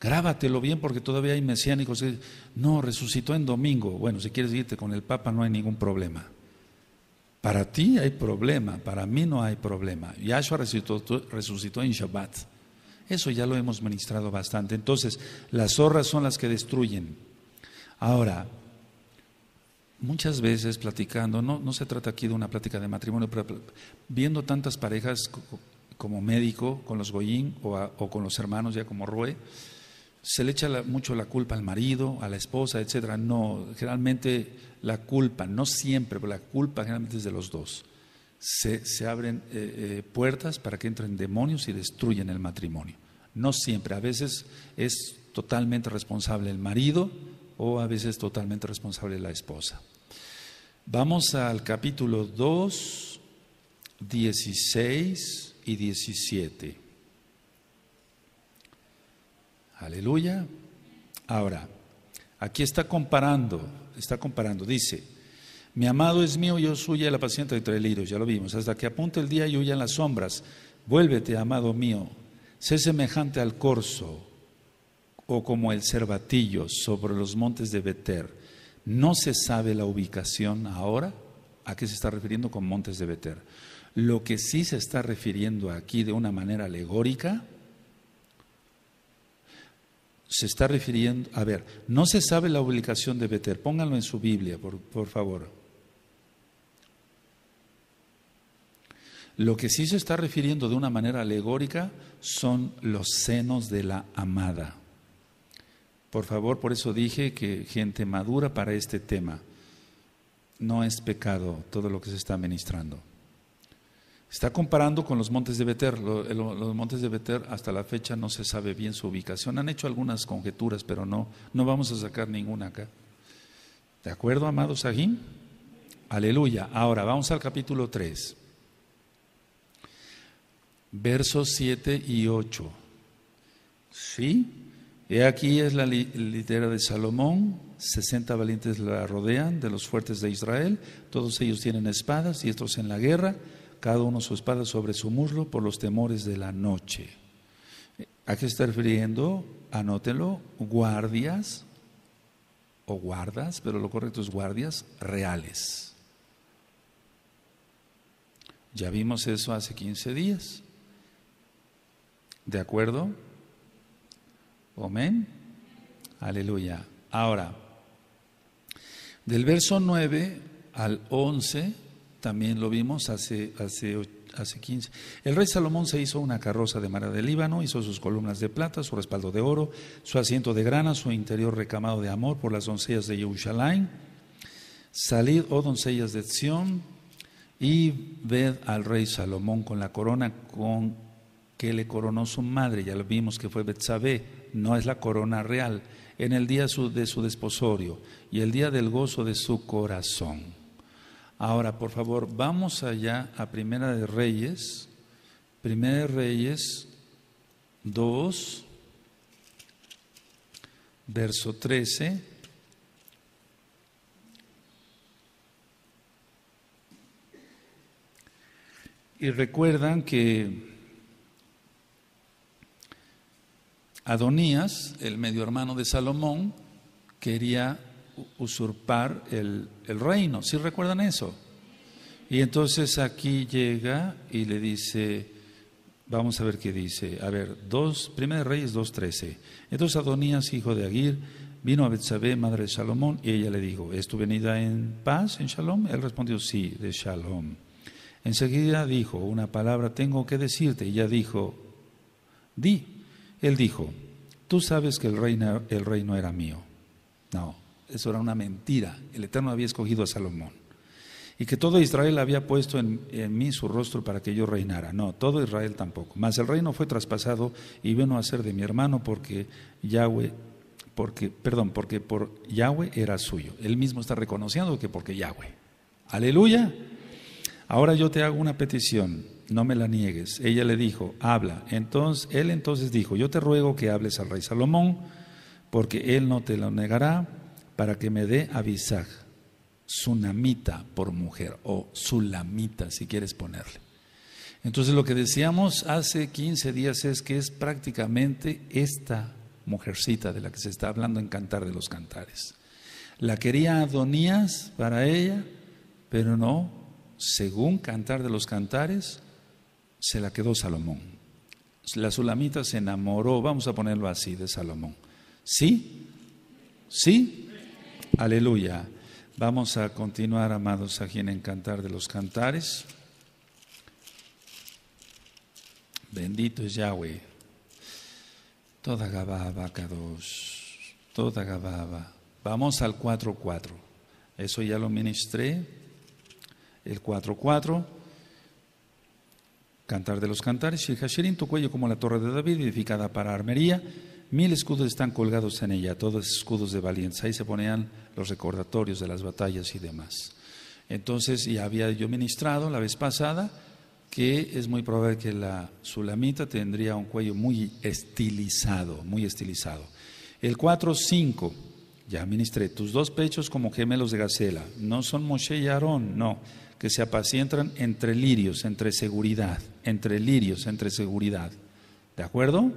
Grábatelo bien porque todavía hay mesiánicos que no, resucitó en domingo. Bueno, si quieres irte con el Papa no hay ningún problema. Para ti hay problema, para mí no hay problema. Yahshua resucitó, resucitó en Shabbat. Eso ya lo hemos ministrado bastante. Entonces, las zorras son las que destruyen. Ahora, muchas veces platicando, no, no se trata aquí de una plática de matrimonio, pero viendo tantas parejas como médico con los Goyín o, con los hermanos ya como Rue, se le echa mucho la culpa al marido, a la esposa, etcétera. No, generalmente la culpa, no siempre, pero la culpa generalmente es de los dos. Se, abren eh, eh, puertas para que entren demonios y destruyen el matrimonio. No siempre, a veces es totalmente responsable el marido o a veces totalmente responsable la esposa. Vamos al capítulo 2, 16 y 17. Aleluya. Ahora, aquí está comparando, está comparando, dice, mi amado es mío, yo suya, la paciente tres lirios, ya lo vimos, hasta que apunte el día y huyan las sombras. Vuélvete, amado mío, sé semejante al corzo o como el cervatillo sobre los montes de Beter no se sabe la ubicación ahora a qué se está refiriendo con Montes de Beter. Lo que sí se está refiriendo aquí de una manera alegórica, se está refiriendo, a ver, no se sabe la ubicación de Beter, pónganlo en su Biblia, por, por favor. Lo que sí se está refiriendo de una manera alegórica son los senos de la amada. Por favor, por eso dije que gente madura para este tema. No es pecado todo lo que se está ministrando. Está comparando con los montes de Beter. Los montes de Beter hasta la fecha no se sabe bien su ubicación. Han hecho algunas conjeturas, pero no, no vamos a sacar ninguna acá. ¿De acuerdo, amados Sahim? Aleluya. Ahora vamos al capítulo 3, versos 7 y 8. ¿Sí? He aquí es la litera de Salomón, 60 valientes la rodean de los fuertes de Israel, todos ellos tienen espadas y estos en la guerra, cada uno su espada sobre su muslo por los temores de la noche. ¿A qué está refiriendo? Anótelo, guardias o guardas, pero lo correcto es guardias reales. Ya vimos eso hace 15 días. ¿De acuerdo? Amén. Aleluya. Ahora, del verso 9 al 11, también lo vimos hace, 15. El rey Salomón se hizo una carroza de mara de Líbano, hizo sus columnas de plata, su respaldo de oro, su asiento de grana, su interior recamado de amor por las doncellas de Jerusalén. Salid, oh doncellas de Sión, y ved al rey Salomón con la corona con que le coronó su madre. Ya lo vimos que fue Betsabé no es la corona real, en el día de su desposorio y el día del gozo de su corazón. Ahora, por favor, vamos allá a Primera de Reyes, Primera de Reyes 2, verso 13. Y recuerdan que Adonías, el medio hermano de Salomón, quería usurpar el, reino. ¿Sí recuerdan eso? Y entonces aquí llega y le dice, vamos a ver qué dice. A ver, dos, Primeros Reyes 2.13. Entonces Adonías, hijo de Aguir, vino a Betsabé, madre de Salomón, y ella le dijo, ¿es venida en paz, en Shalom? Él respondió, sí, de Shalom. Enseguida dijo, una palabra tengo que decirte. Y ella dijo, di. Él dijo, tú sabes que el reino, el reino era mío. No, eso era una mentira. El Eterno había escogido a Salomón. Y que todo Israel había puesto en, mí su rostro para que yo reinara. No, todo Israel tampoco. Mas el reino fue traspasado y vino a ser de mi hermano porque Yahweh, porque, perdón, porque por Yahweh era suyo. Él mismo está reconociendo que porque Yahweh. Aleluya. Ahora yo te hago una petición no me la niegues. Ella le dijo, habla. Entonces, él entonces dijo, yo te ruego que hables al rey Salomón, porque él no te lo negará, para que me dé a avisar, sunamita por mujer, o sulamita, si quieres ponerle. Entonces lo que decíamos hace 15 días es que es prácticamente esta mujercita de la que se está hablando en Cantar de los Cantares. La quería Adonías para ella, pero no, según Cantar de los Cantares, se la quedó Salomón. La sulamita se enamoró, vamos a ponerlo así, de Salomón. ¿Sí? ¿Sí? Aleluya. Vamos a continuar, amados, aquí en Encantar de los Cantares. Bendito es Yahweh. Toda Gababa, dos Toda Gababa. Vamos al 4-4. Eso ya lo ministré. El 4-4. Cantar de los cantares, y Hashirin, tu cuello como la torre de David, edificada para armería, mil escudos están colgados en ella, todos escudos de valientes. Ahí se ponían los recordatorios de las batallas y demás. Entonces, ya había yo ministrado la vez pasada que es muy probable que la sulamita tendría un cuello muy estilizado, muy estilizado. El 4-5, ya ministré, tus dos pechos como gemelos de gacela, no son Moshe y Aarón, no que se apacientan entre lirios, entre seguridad, entre lirios, entre seguridad. ¿De acuerdo?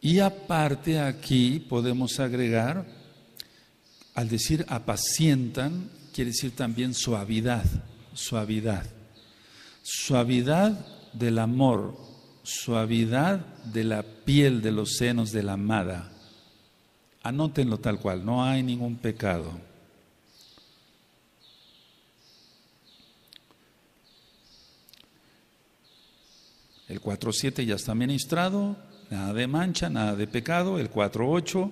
Y aparte aquí podemos agregar, al decir apacientan, quiere decir también suavidad, suavidad. Suavidad del amor, suavidad de la piel de los senos de la amada. Anótenlo tal cual, no hay ningún pecado. El 4.7 ya está ministrado, nada de mancha, nada de pecado. El 4.8,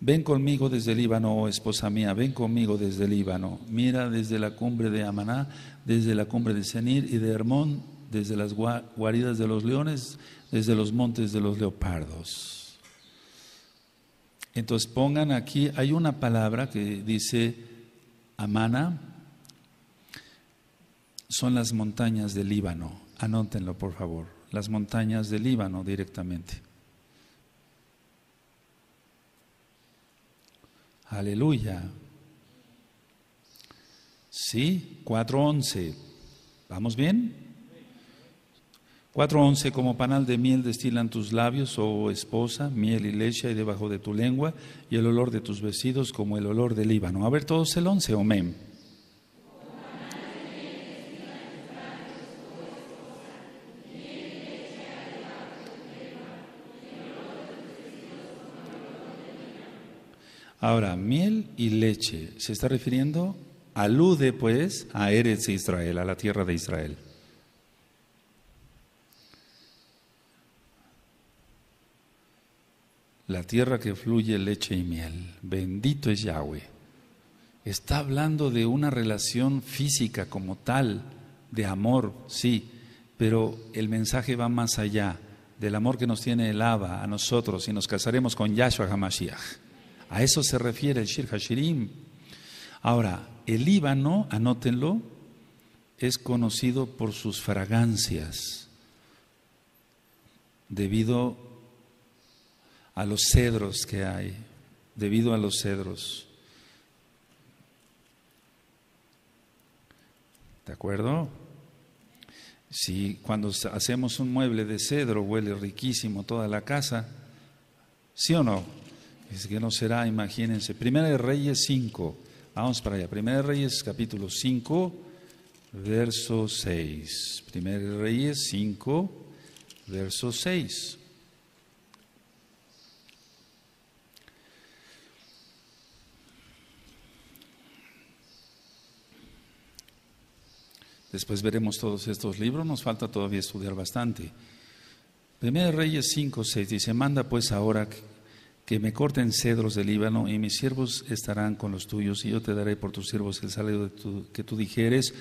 ven conmigo desde el Líbano, oh esposa mía, ven conmigo desde el Líbano. Mira desde la cumbre de Amaná, desde la cumbre de Senir y de Hermón, desde las guaridas de los leones, desde los montes de los leopardos. Entonces pongan aquí, hay una palabra que dice Amana, son las montañas del Líbano. Anótenlo, por favor. Las montañas del Líbano directamente. Aleluya. Sí, 4.11. ¿Vamos bien? 4.11. Como panal de miel destilan tus labios, oh esposa, miel y leche y debajo de tu lengua, y el olor de tus vestidos como el olor del Líbano. A ver todos el 11, amén. Ahora, miel y leche, se está refiriendo, alude pues a Eretz Israel, a la tierra de Israel. La tierra que fluye leche y miel, bendito es Yahweh. Está hablando de una relación física como tal, de amor, sí, pero el mensaje va más allá del amor que nos tiene el Aba a nosotros y nos casaremos con Yahshua HaMashiach. A eso se refiere el Shir Hashirim. Ahora, el Líbano, anótenlo, es conocido por sus fragancias, debido a los cedros que hay, debido a los cedros. ¿De acuerdo? Si cuando hacemos un mueble de cedro huele riquísimo toda la casa, ¿sí o no? Dice que no será, imagínense. Primera de Reyes 5. Vamos para allá. Primera de Reyes capítulo 5, verso 6. Primera de Reyes 5, verso 6. Después veremos todos estos libros, nos falta todavía estudiar bastante. Primera de Reyes 5, 6 dice, manda pues ahora que me corten cedros del Líbano y mis siervos estarán con los tuyos y yo te daré por tus siervos el salario de que tú dijeres,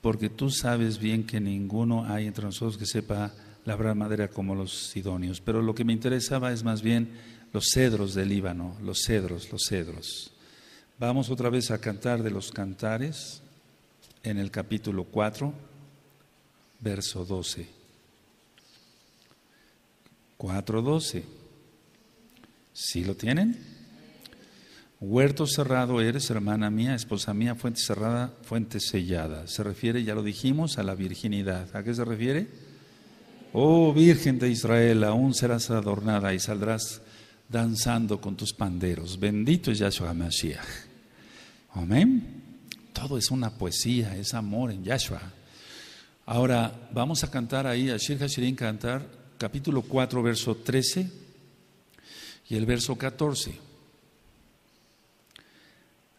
porque tú sabes bien que ninguno hay entre nosotros que sepa labrar madera como los sidonios. Pero lo que me interesaba es más bien los cedros del Líbano, los cedros, los cedros. Vamos otra vez a cantar de los cantares en el capítulo 4, verso 12. 4.12. ¿Sí lo tienen? Huerto cerrado eres, hermana mía, esposa mía, fuente cerrada, fuente sellada. Se refiere, ya lo dijimos, a la virginidad. ¿A qué se refiere? Oh Virgen de Israel, aún serás adornada y saldrás danzando con tus panderos. Bendito es Yahshua Mashiach. Amén. Todo es una poesía, es amor en Yahshua. Ahora vamos a cantar ahí, a Shir Hashirin cantar, capítulo 4, verso 13. Y el verso 14.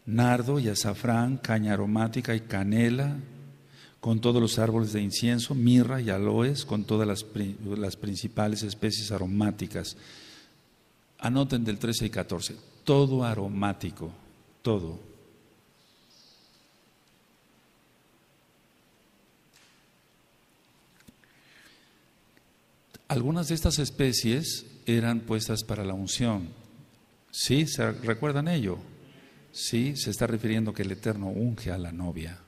Nardo y azafrán, caña aromática y canela, con todos los árboles de incienso, mirra y aloes, con todas las, las principales especies aromáticas. Anoten del 13 y 14. Todo aromático, todo. Algunas de estas especies eran puestas para la unción. ¿Sí? ¿Se recuerdan ello? Sí, se está refiriendo que el Eterno unge a la novia.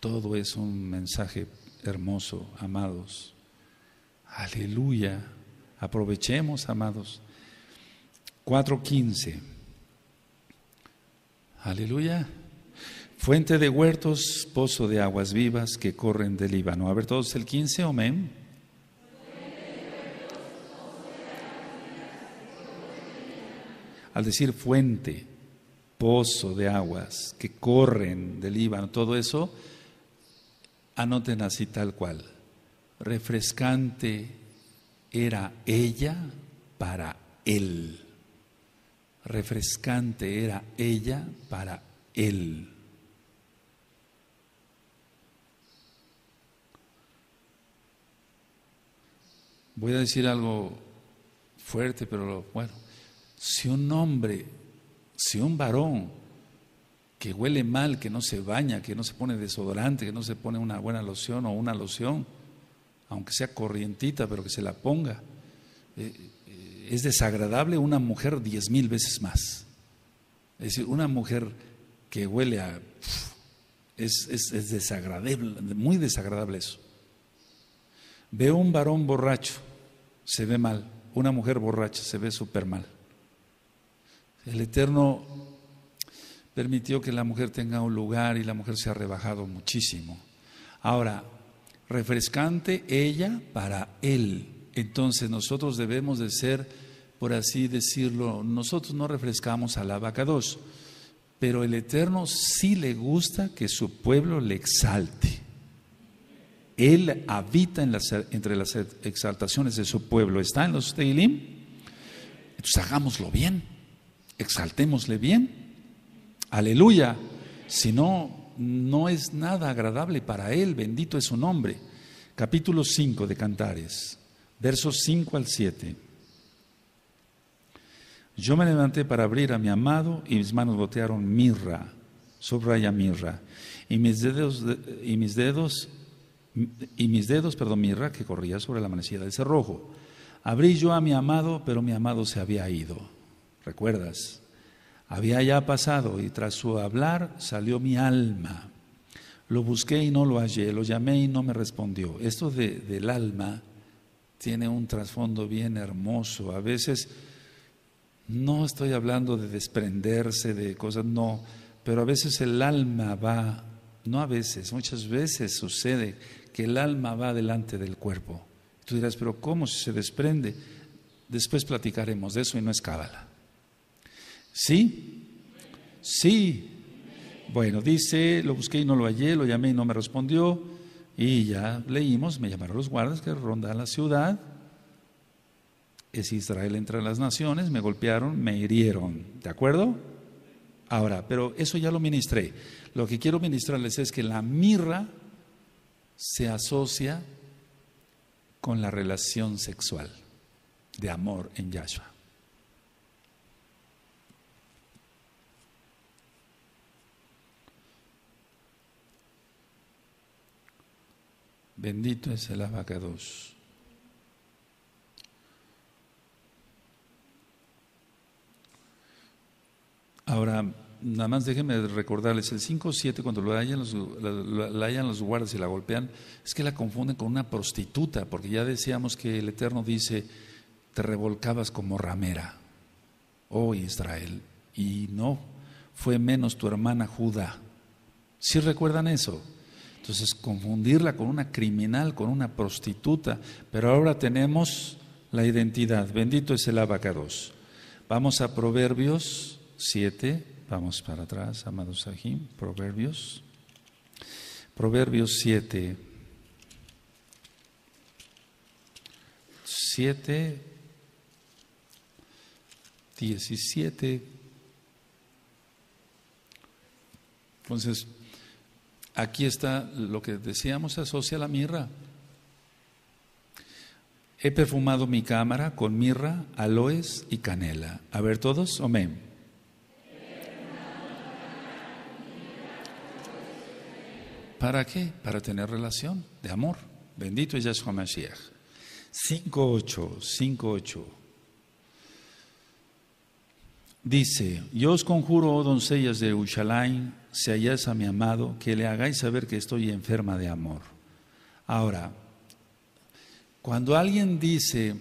Todo es un mensaje hermoso, amados. Aleluya. Aprovechemos, amados. 4.15. Aleluya. Fuente de huertos, pozo de aguas vivas que corren del Líbano. A ver todos el 15, amén. al decir fuente, pozo de aguas que corren del Líbano, todo eso, anoten así tal cual. Refrescante era ella para él. Refrescante era ella para él. Voy a decir algo fuerte, pero bueno, si un hombre, si un varón que huele mal, que no se baña, que no se pone desodorante, que no se pone una buena loción o una loción, aunque sea corrientita, pero que se la ponga, eh, eh, es desagradable una mujer diez mil veces más. Es decir, una mujer que huele a... Es, es, es desagradable, muy desagradable eso. Veo un varón borracho, se ve mal. Una mujer borracha, se ve súper mal. El Eterno permitió que la mujer tenga un lugar y la mujer se ha rebajado muchísimo. Ahora, refrescante ella para él. Entonces nosotros debemos de ser, por así decirlo, nosotros no refrescamos a la vaca dos, pero el Eterno sí le gusta que su pueblo le exalte. Él habita entre las exaltaciones de su pueblo. ¿Está en los Teilim? Entonces hagámoslo bien exaltémosle bien. Aleluya. Si no, no es nada agradable para Él, bendito es su nombre. Capítulo 5 de Cantares, versos 5 al 7. Yo me levanté para abrir a mi amado y mis manos gotearon mirra, subraya mirra, y mis dedos, y mis dedos, y mis dedos, perdón, mirra que corría sobre la manecilla del cerrojo. Abrí yo a mi amado, pero mi amado se había ido. ¿recuerdas? Había ya pasado y tras su hablar salió mi alma. Lo busqué y no lo hallé, lo llamé y no me respondió. Esto del alma tiene un trasfondo bien hermoso. A veces no estoy hablando de desprenderse de cosas, no, pero a veces el alma va, no a veces, muchas veces sucede que el alma va delante del cuerpo. Tú dirás, pero ¿cómo se desprende? Después platicaremos de eso y no escábala ¿Sí? Sí. Bueno, dice, lo busqué y no lo hallé, lo llamé y no me respondió. Y ya leímos, me llamaron los guardas que rondan la ciudad. Es Israel entre las naciones, me golpearon, me hirieron. ¿De acuerdo? Ahora, pero eso ya lo ministré. Lo que quiero ministrarles es que la mirra se asocia con la relación sexual de amor en Yahshua. Bendito es el abacados. Ahora, nada más déjenme recordarles, el 5-7 cuando lo los, la, hallan los guardas y la golpean, es que la confunden con una prostituta, porque ya decíamos que el Eterno dice, te revolcabas como ramera, oh Israel, y no, fue menos tu hermana Judá. si recuerdan eso? Entonces, confundirla con una criminal, con una prostituta, pero ahora tenemos la identidad. Bendito es el abacados. Vamos a Proverbios 7, vamos para atrás, amados Sahim, Proverbios. Proverbios 7. 7, 17. Entonces, Aquí está lo que decíamos, se asocia a la mirra. He perfumado mi cámara con mirra, aloes y canela. A ver todos, amén. ¿Para qué? Para tener relación de amor. Bendito es Yahshua Mashiach. 5-8. Dice, yo os conjuro, oh doncellas de Ushalain, si halláis a mi amado, que le hagáis saber que estoy enferma de amor. Ahora, cuando alguien dice,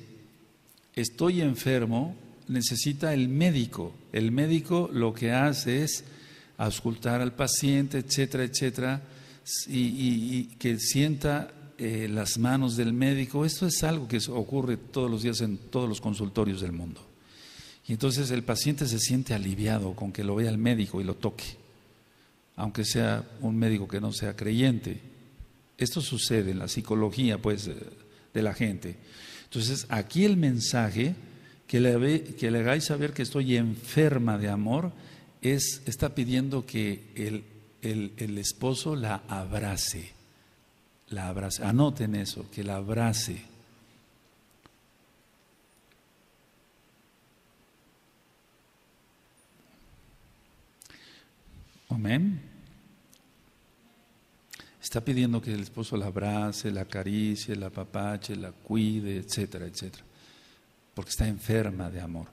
estoy enfermo, necesita el médico. El médico lo que hace es auscultar al paciente, etcétera, etcétera, y, que sienta eh, las manos del médico. Esto es algo que ocurre todos los días en todos los consultorios del mundo. Y entonces el paciente se siente aliviado con que lo vea el médico y lo toque, aunque sea un médico que no sea creyente. Esto sucede en la psicología, pues, eh, de la gente. Entonces, aquí el mensaje que le, que le hagáis saber que estoy enferma de amor es, está pidiendo que el, el, esposo la abrace, la abrace. Anoten eso, que la abrace Amén. Está pidiendo que el esposo la abrace, la acaricie, la apapache, la cuide, etcétera, etcétera. Porque está enferma de amor.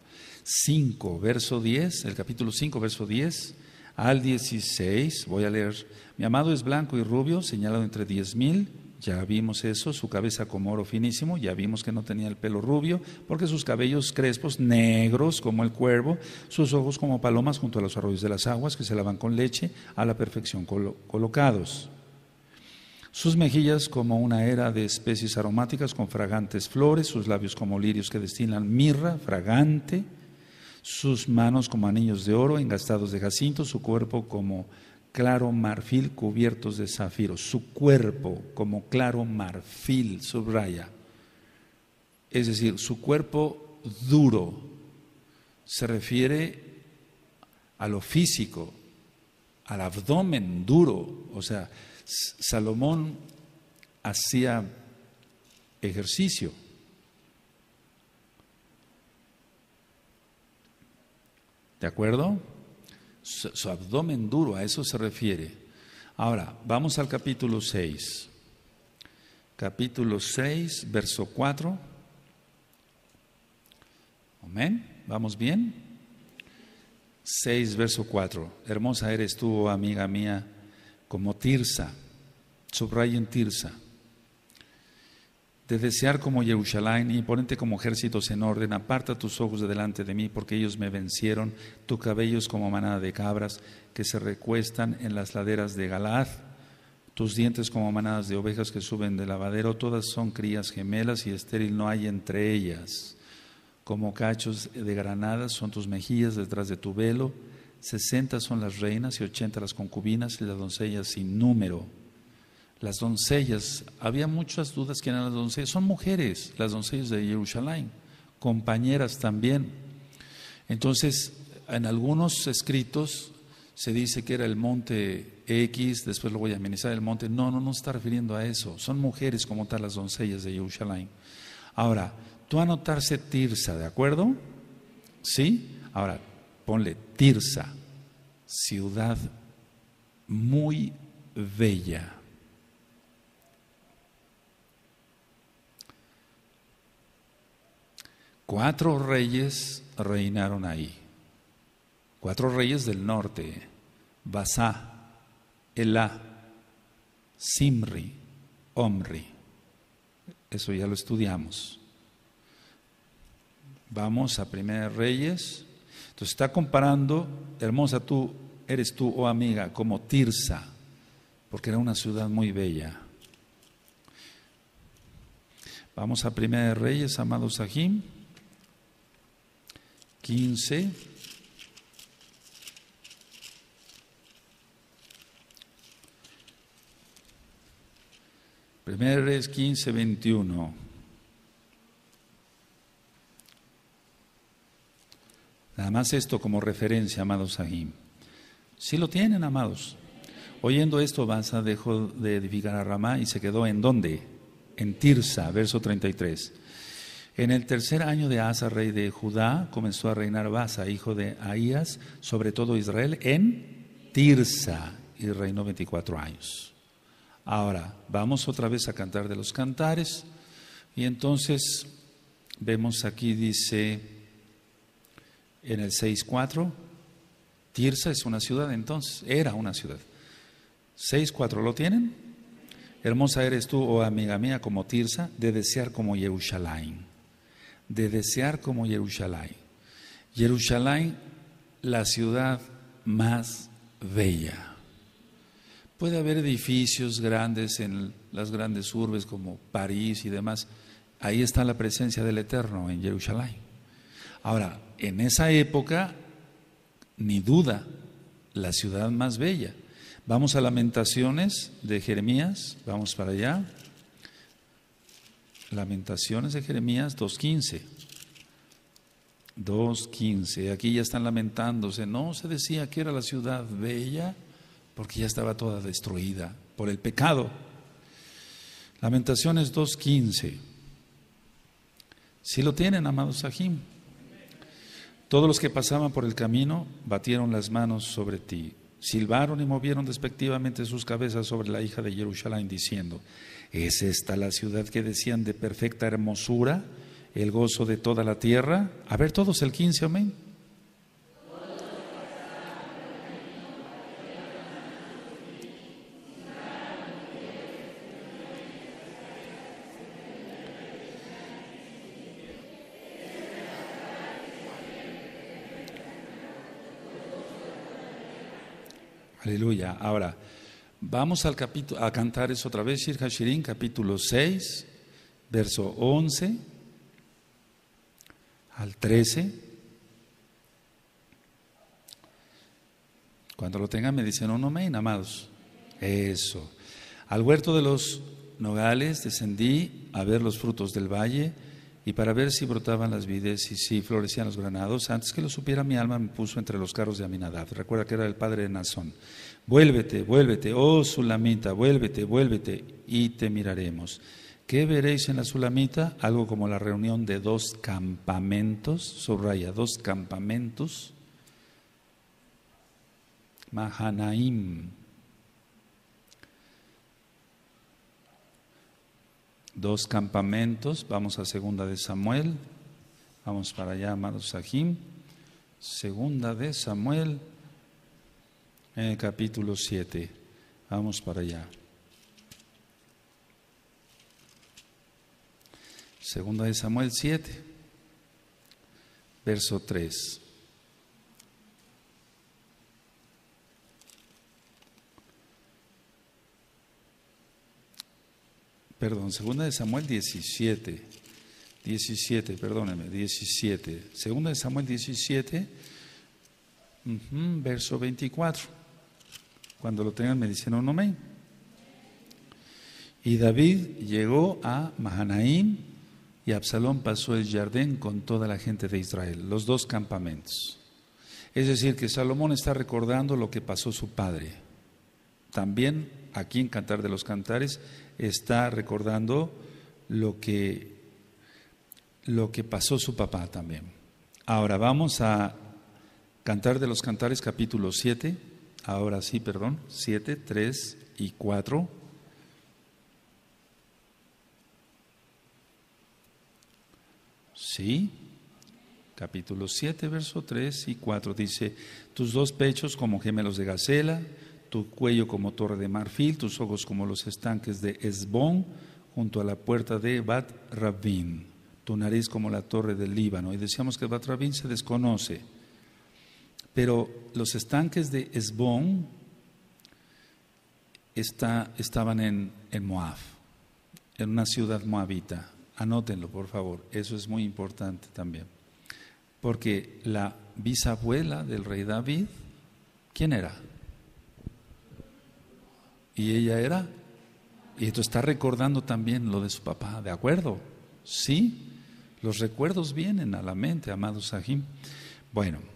5, verso 10, el capítulo 5, verso 10 al 16, voy a leer. Mi amado es blanco y rubio, señalado entre 10 mil ya vimos eso, su cabeza como oro finísimo, ya vimos que no tenía el pelo rubio, porque sus cabellos crespos, negros como el cuervo, sus ojos como palomas junto a los arroyos de las aguas que se lavan con leche, a la perfección colocados. Sus mejillas como una era de especies aromáticas con fragantes flores, sus labios como lirios que destilan mirra, fragante, sus manos como anillos de oro engastados de jacinto, su cuerpo como claro marfil cubiertos de zafiro. Su cuerpo como claro marfil, subraya. Es decir, su cuerpo duro se refiere a lo físico, al abdomen duro. O sea, Salomón hacía ejercicio. ¿De acuerdo? su, abdomen duro, a eso se refiere. Ahora, vamos al capítulo 6. Capítulo 6, verso 4. Amén. ¿Vamos bien? 6, verso 4. Hermosa eres tú, amiga mía, como Tirsa. Subrayen Tirsa de desear como Jerusalén y como ejércitos en orden, aparta tus ojos de delante de mí, porque ellos me vencieron, tu cabellos como manada de cabras que se recuestan en las laderas de Galad. tus dientes como manadas de ovejas que suben del lavadero, todas son crías gemelas y estéril no hay entre ellas. Como cachos de granadas son tus mejillas detrás de tu velo, sesenta son las reinas y ochenta las concubinas y las doncellas sin número las doncellas, había muchas dudas que eran las doncellas, son mujeres las doncellas de Jerusalén, compañeras también. Entonces, en algunos escritos se dice que era el monte X, después lo voy a amenizar el monte. No, no, no está refiriendo a eso. Son mujeres como tal las doncellas de Jerusalén. Ahora, tú anotarse Tirsa, ¿de acuerdo? ¿Sí? Ahora, ponle Tirsa, ciudad muy bella. Cuatro reyes reinaron ahí. Cuatro reyes del norte. Basá, Elá, Simri, Omri. Eso ya lo estudiamos. Vamos a Primera Reyes. Entonces está comparando, hermosa tú, eres tú, oh amiga, como Tirsa, porque era una ciudad muy bella. Vamos a Primera Reyes, amado Sahim. 15. primero es 15, 21. Nada más esto como referencia, amados Sahim. Si lo tienen, amados. Oyendo esto, Baza dejó de edificar a Ramá y se quedó en donde En Tirsa, verso 33. En el tercer año de Asa, rey de Judá, comenzó a reinar basa hijo de Ahías, sobre todo Israel, en Tirsa, y reinó 24 años. Ahora, vamos otra vez a cantar de los cantares, y entonces vemos aquí, dice en el 6.4, Tirsa es una ciudad entonces, era una ciudad. 6.4, ¿lo tienen? Hermosa eres tú, oh amiga mía, como Tirsa, de desear como Jerusalén de desear como Jerusalén. Jerusalén, la ciudad más bella. Puede haber edificios grandes en las grandes urbes como París y demás. Ahí está la presencia del Eterno en Jerusalén. Ahora, en esa época, ni duda, la ciudad más bella. Vamos a Lamentaciones de Jeremías, vamos para allá. Lamentaciones de Jeremías 2.15. 2.15. Aquí ya están lamentándose. No se decía que era la ciudad bella porque ya estaba toda destruida por el pecado. Lamentaciones 2.15. Si lo tienen, amados Sahim. Todos los que pasaban por el camino batieron las manos sobre ti, silbaron y movieron despectivamente sus cabezas sobre la hija de Jerusalén, diciendo, ¿Es esta la ciudad que decían de perfecta hermosura, el gozo de toda la tierra? A ver todos el 15, amén. Aleluya. Ahora, Vamos al capítulo, a cantar eso otra vez, Shir Hashirin, capítulo 6, verso 11 al 13. Cuando lo tengan me dicen un oh, me amados. Eso. Al huerto de los nogales descendí a ver los frutos del valle y para ver si brotaban las vides y si florecían los granados. Antes que lo supiera mi alma me puso entre los carros de Aminadab. Recuerda que era el padre de Nazón. Vuélvete, vuélvete, oh Sulamita, vuélvete, vuélvete, y te miraremos. ¿Qué veréis en la Sulamita? Algo como la reunión de dos campamentos, subraya, dos campamentos. Mahanaim. Dos campamentos, vamos a segunda de Samuel, vamos para allá, amados Sahim. Segunda de Samuel en el capítulo 7. Vamos para allá. Segunda de Samuel 7, verso 3. Perdón, segunda de Samuel 17, 17, perdóneme, 17. Segunda de Samuel 17, uh verso 24. Cuando lo tengan me dicen un Y David llegó a Mahanaim y Absalón pasó el jardín con toda la gente de Israel, los dos campamentos. Es decir, que Salomón está recordando lo que pasó su padre. También aquí en Cantar de los Cantares está recordando lo que, lo que pasó su papá también. Ahora vamos a Cantar de los Cantares capítulo 7 ahora sí, perdón, 7, 3 y 4. Sí, capítulo 7, verso 3 y 4 dice, tus dos pechos como gemelos de gacela, tu cuello como torre de marfil, tus ojos como los estanques de Esbón, junto a la puerta de Bat Rabin, tu nariz como la torre del Líbano. Y decíamos que Bat Rabin se desconoce pero los estanques de Esbón está, estaban en, Moab, en una ciudad moabita. Anótenlo, por favor, eso es muy importante también. Porque la bisabuela del rey David, ¿quién era? Y ella era, y esto está recordando también lo de su papá, ¿de acuerdo? Sí, los recuerdos vienen a la mente, amado Sahim. Bueno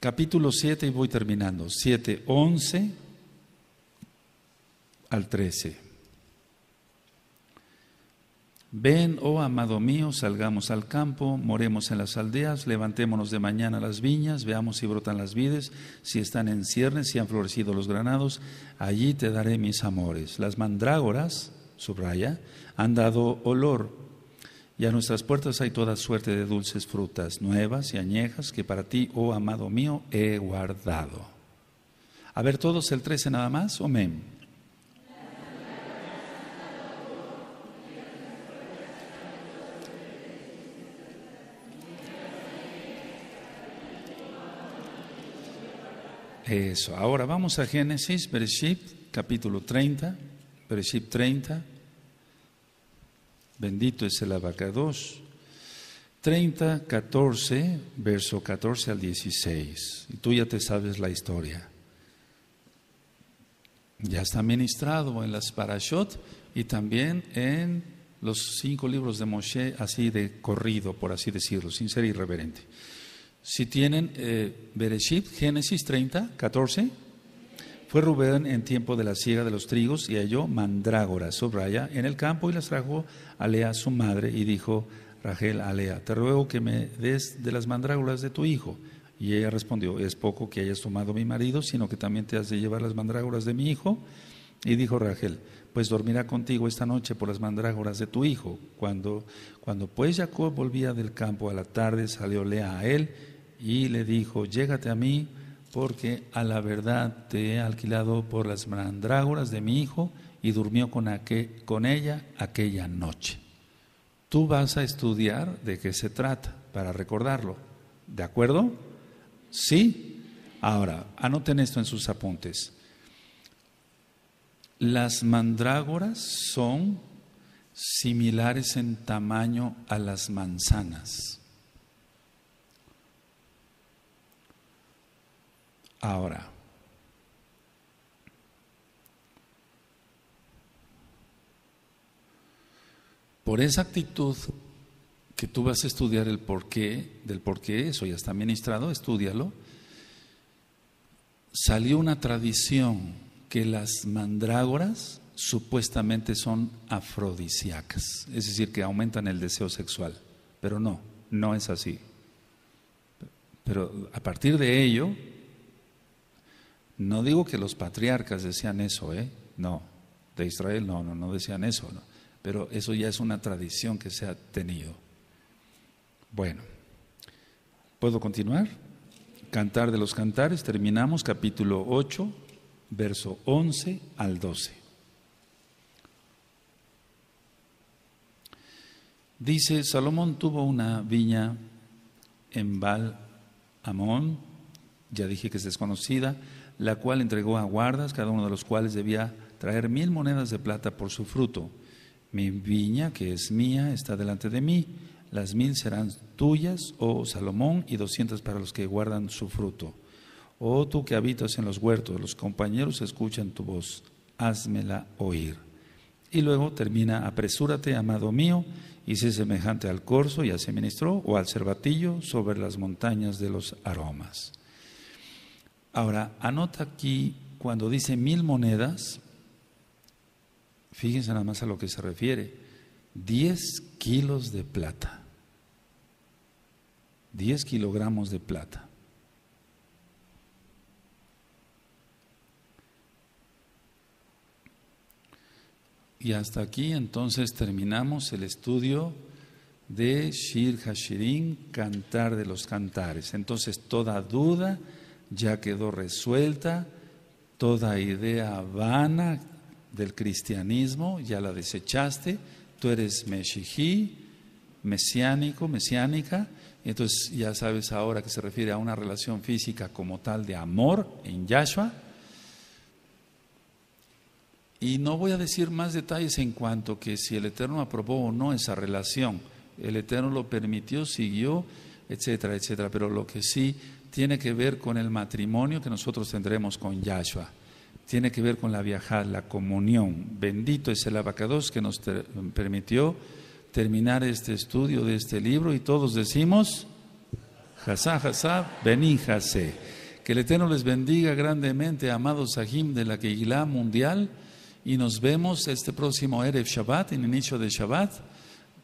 capítulo 7 y voy terminando, 7, 11 al 13. Ven, oh amado mío, salgamos al campo, moremos en las aldeas, levantémonos de mañana las viñas, veamos si brotan las vides, si están en ciernes, si han florecido los granados, allí te daré mis amores. Las mandrágoras, subraya, han dado olor, y a nuestras puertas hay toda suerte de dulces frutas, nuevas y añejas, que para ti, oh amado mío, he guardado. A ver todos el 13 nada más, amén. Eso, ahora vamos a Génesis, Bereshit, capítulo 30, Bereshit 30 bendito es el abacados. 30, 14, verso 14 al 16. Y tú ya te sabes la historia. Ya está ministrado en las parashot y también en los cinco libros de Moshe, así de corrido, por así decirlo, sin ser irreverente. Si tienen eh, Bereshit, Génesis 30, 14. Fue Rubén en tiempo de la siega de los trigos y halló mandrágora, sobraya, en el campo y las trajo a Lea su madre y dijo Rachel a Lea, te ruego que me des de las mandrágoras de tu hijo. Y ella respondió, es poco que hayas tomado mi marido, sino que también te has de llevar las mandrágoras de mi hijo. Y dijo Rachel, pues dormirá contigo esta noche por las mandrágoras de tu hijo. Cuando, cuando pues Jacob volvía del campo a la tarde, salió Lea a él y le dijo, llégate a mí porque a la verdad te he alquilado por las mandrágoras de mi hijo y durmió con, ella aquella noche. Tú vas a estudiar de qué se trata para recordarlo, ¿de acuerdo? ¿Sí? Ahora, anoten esto en sus apuntes. Las mandrágoras son similares en tamaño a las manzanas. ahora. Por esa actitud que tú vas a estudiar el porqué, del porqué eso ya está ministrado, estudialo. Salió una tradición que las mandrágoras supuestamente son afrodisíacas, es decir, que aumentan el deseo sexual, pero no, no es así. Pero a partir de ello, no digo que los patriarcas decían eso, ¿eh? No, de Israel no, no, no decían eso, no. pero eso ya es una tradición que se ha tenido. Bueno, ¿puedo continuar? Cantar de los Cantares, terminamos capítulo 8, verso 11 al 12. Dice, Salomón tuvo una viña en bal Amón, ya dije que es desconocida, la cual entregó a guardas, cada uno de los cuales debía traer mil monedas de plata por su fruto. Mi viña, que es mía, está delante de mí. Las mil serán tuyas, oh Salomón, y doscientas para los que guardan su fruto. Oh tú que habitas en los huertos, los compañeros escuchan tu voz, házmela oír. Y luego termina, apresúrate, amado mío, y sé semejante al corzo y se ministró o al cervatillo sobre las montañas de los aromas. Ahora, anota aquí cuando dice mil monedas, fíjense nada más a lo que se refiere, 10 kilos de plata, 10 kilogramos de plata. Y hasta aquí entonces terminamos el estudio de Shir Hashirin, Cantar de los Cantares. Entonces toda duda ya quedó resuelta, toda idea vana del cristianismo ya la desechaste, tú eres meshijí, mesiánico, mesiánica, entonces ya sabes ahora que se refiere a una relación física como tal de amor en Yahshua. Y no voy a decir más detalles en cuanto que si el Eterno aprobó o no esa relación, el Eterno lo permitió, siguió, etcétera, etcétera. Pero lo que sí tiene que ver con el matrimonio que nosotros tendremos con Yahshua. Tiene que ver con la viaja, la comunión. Bendito es el abacados que nos permitió terminar este estudio de este libro y todos decimos, Hazá, hazá, Que el Eterno les bendiga grandemente, amados Sahim de la Keilah Mundial, y nos vemos este próximo Erev Shabbat, en inicio de Shabbat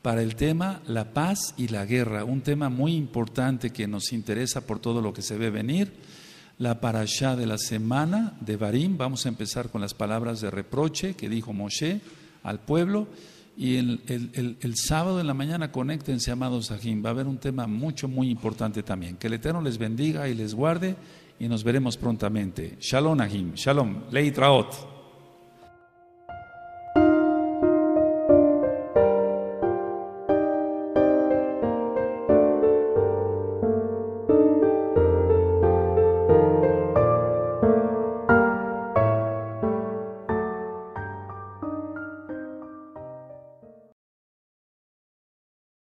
para el tema la paz y la guerra, un tema muy importante que nos interesa por todo lo que se ve venir. La parashá de la semana de Barim, vamos a empezar con las palabras de reproche que dijo Moshe al pueblo. Y el, el, sábado en la mañana, conéctense, amados Ajim, va a haber un tema mucho, muy importante también. Que el Eterno les bendiga y les guarde y nos veremos prontamente. Shalom, Ahim. Shalom. Leitraot.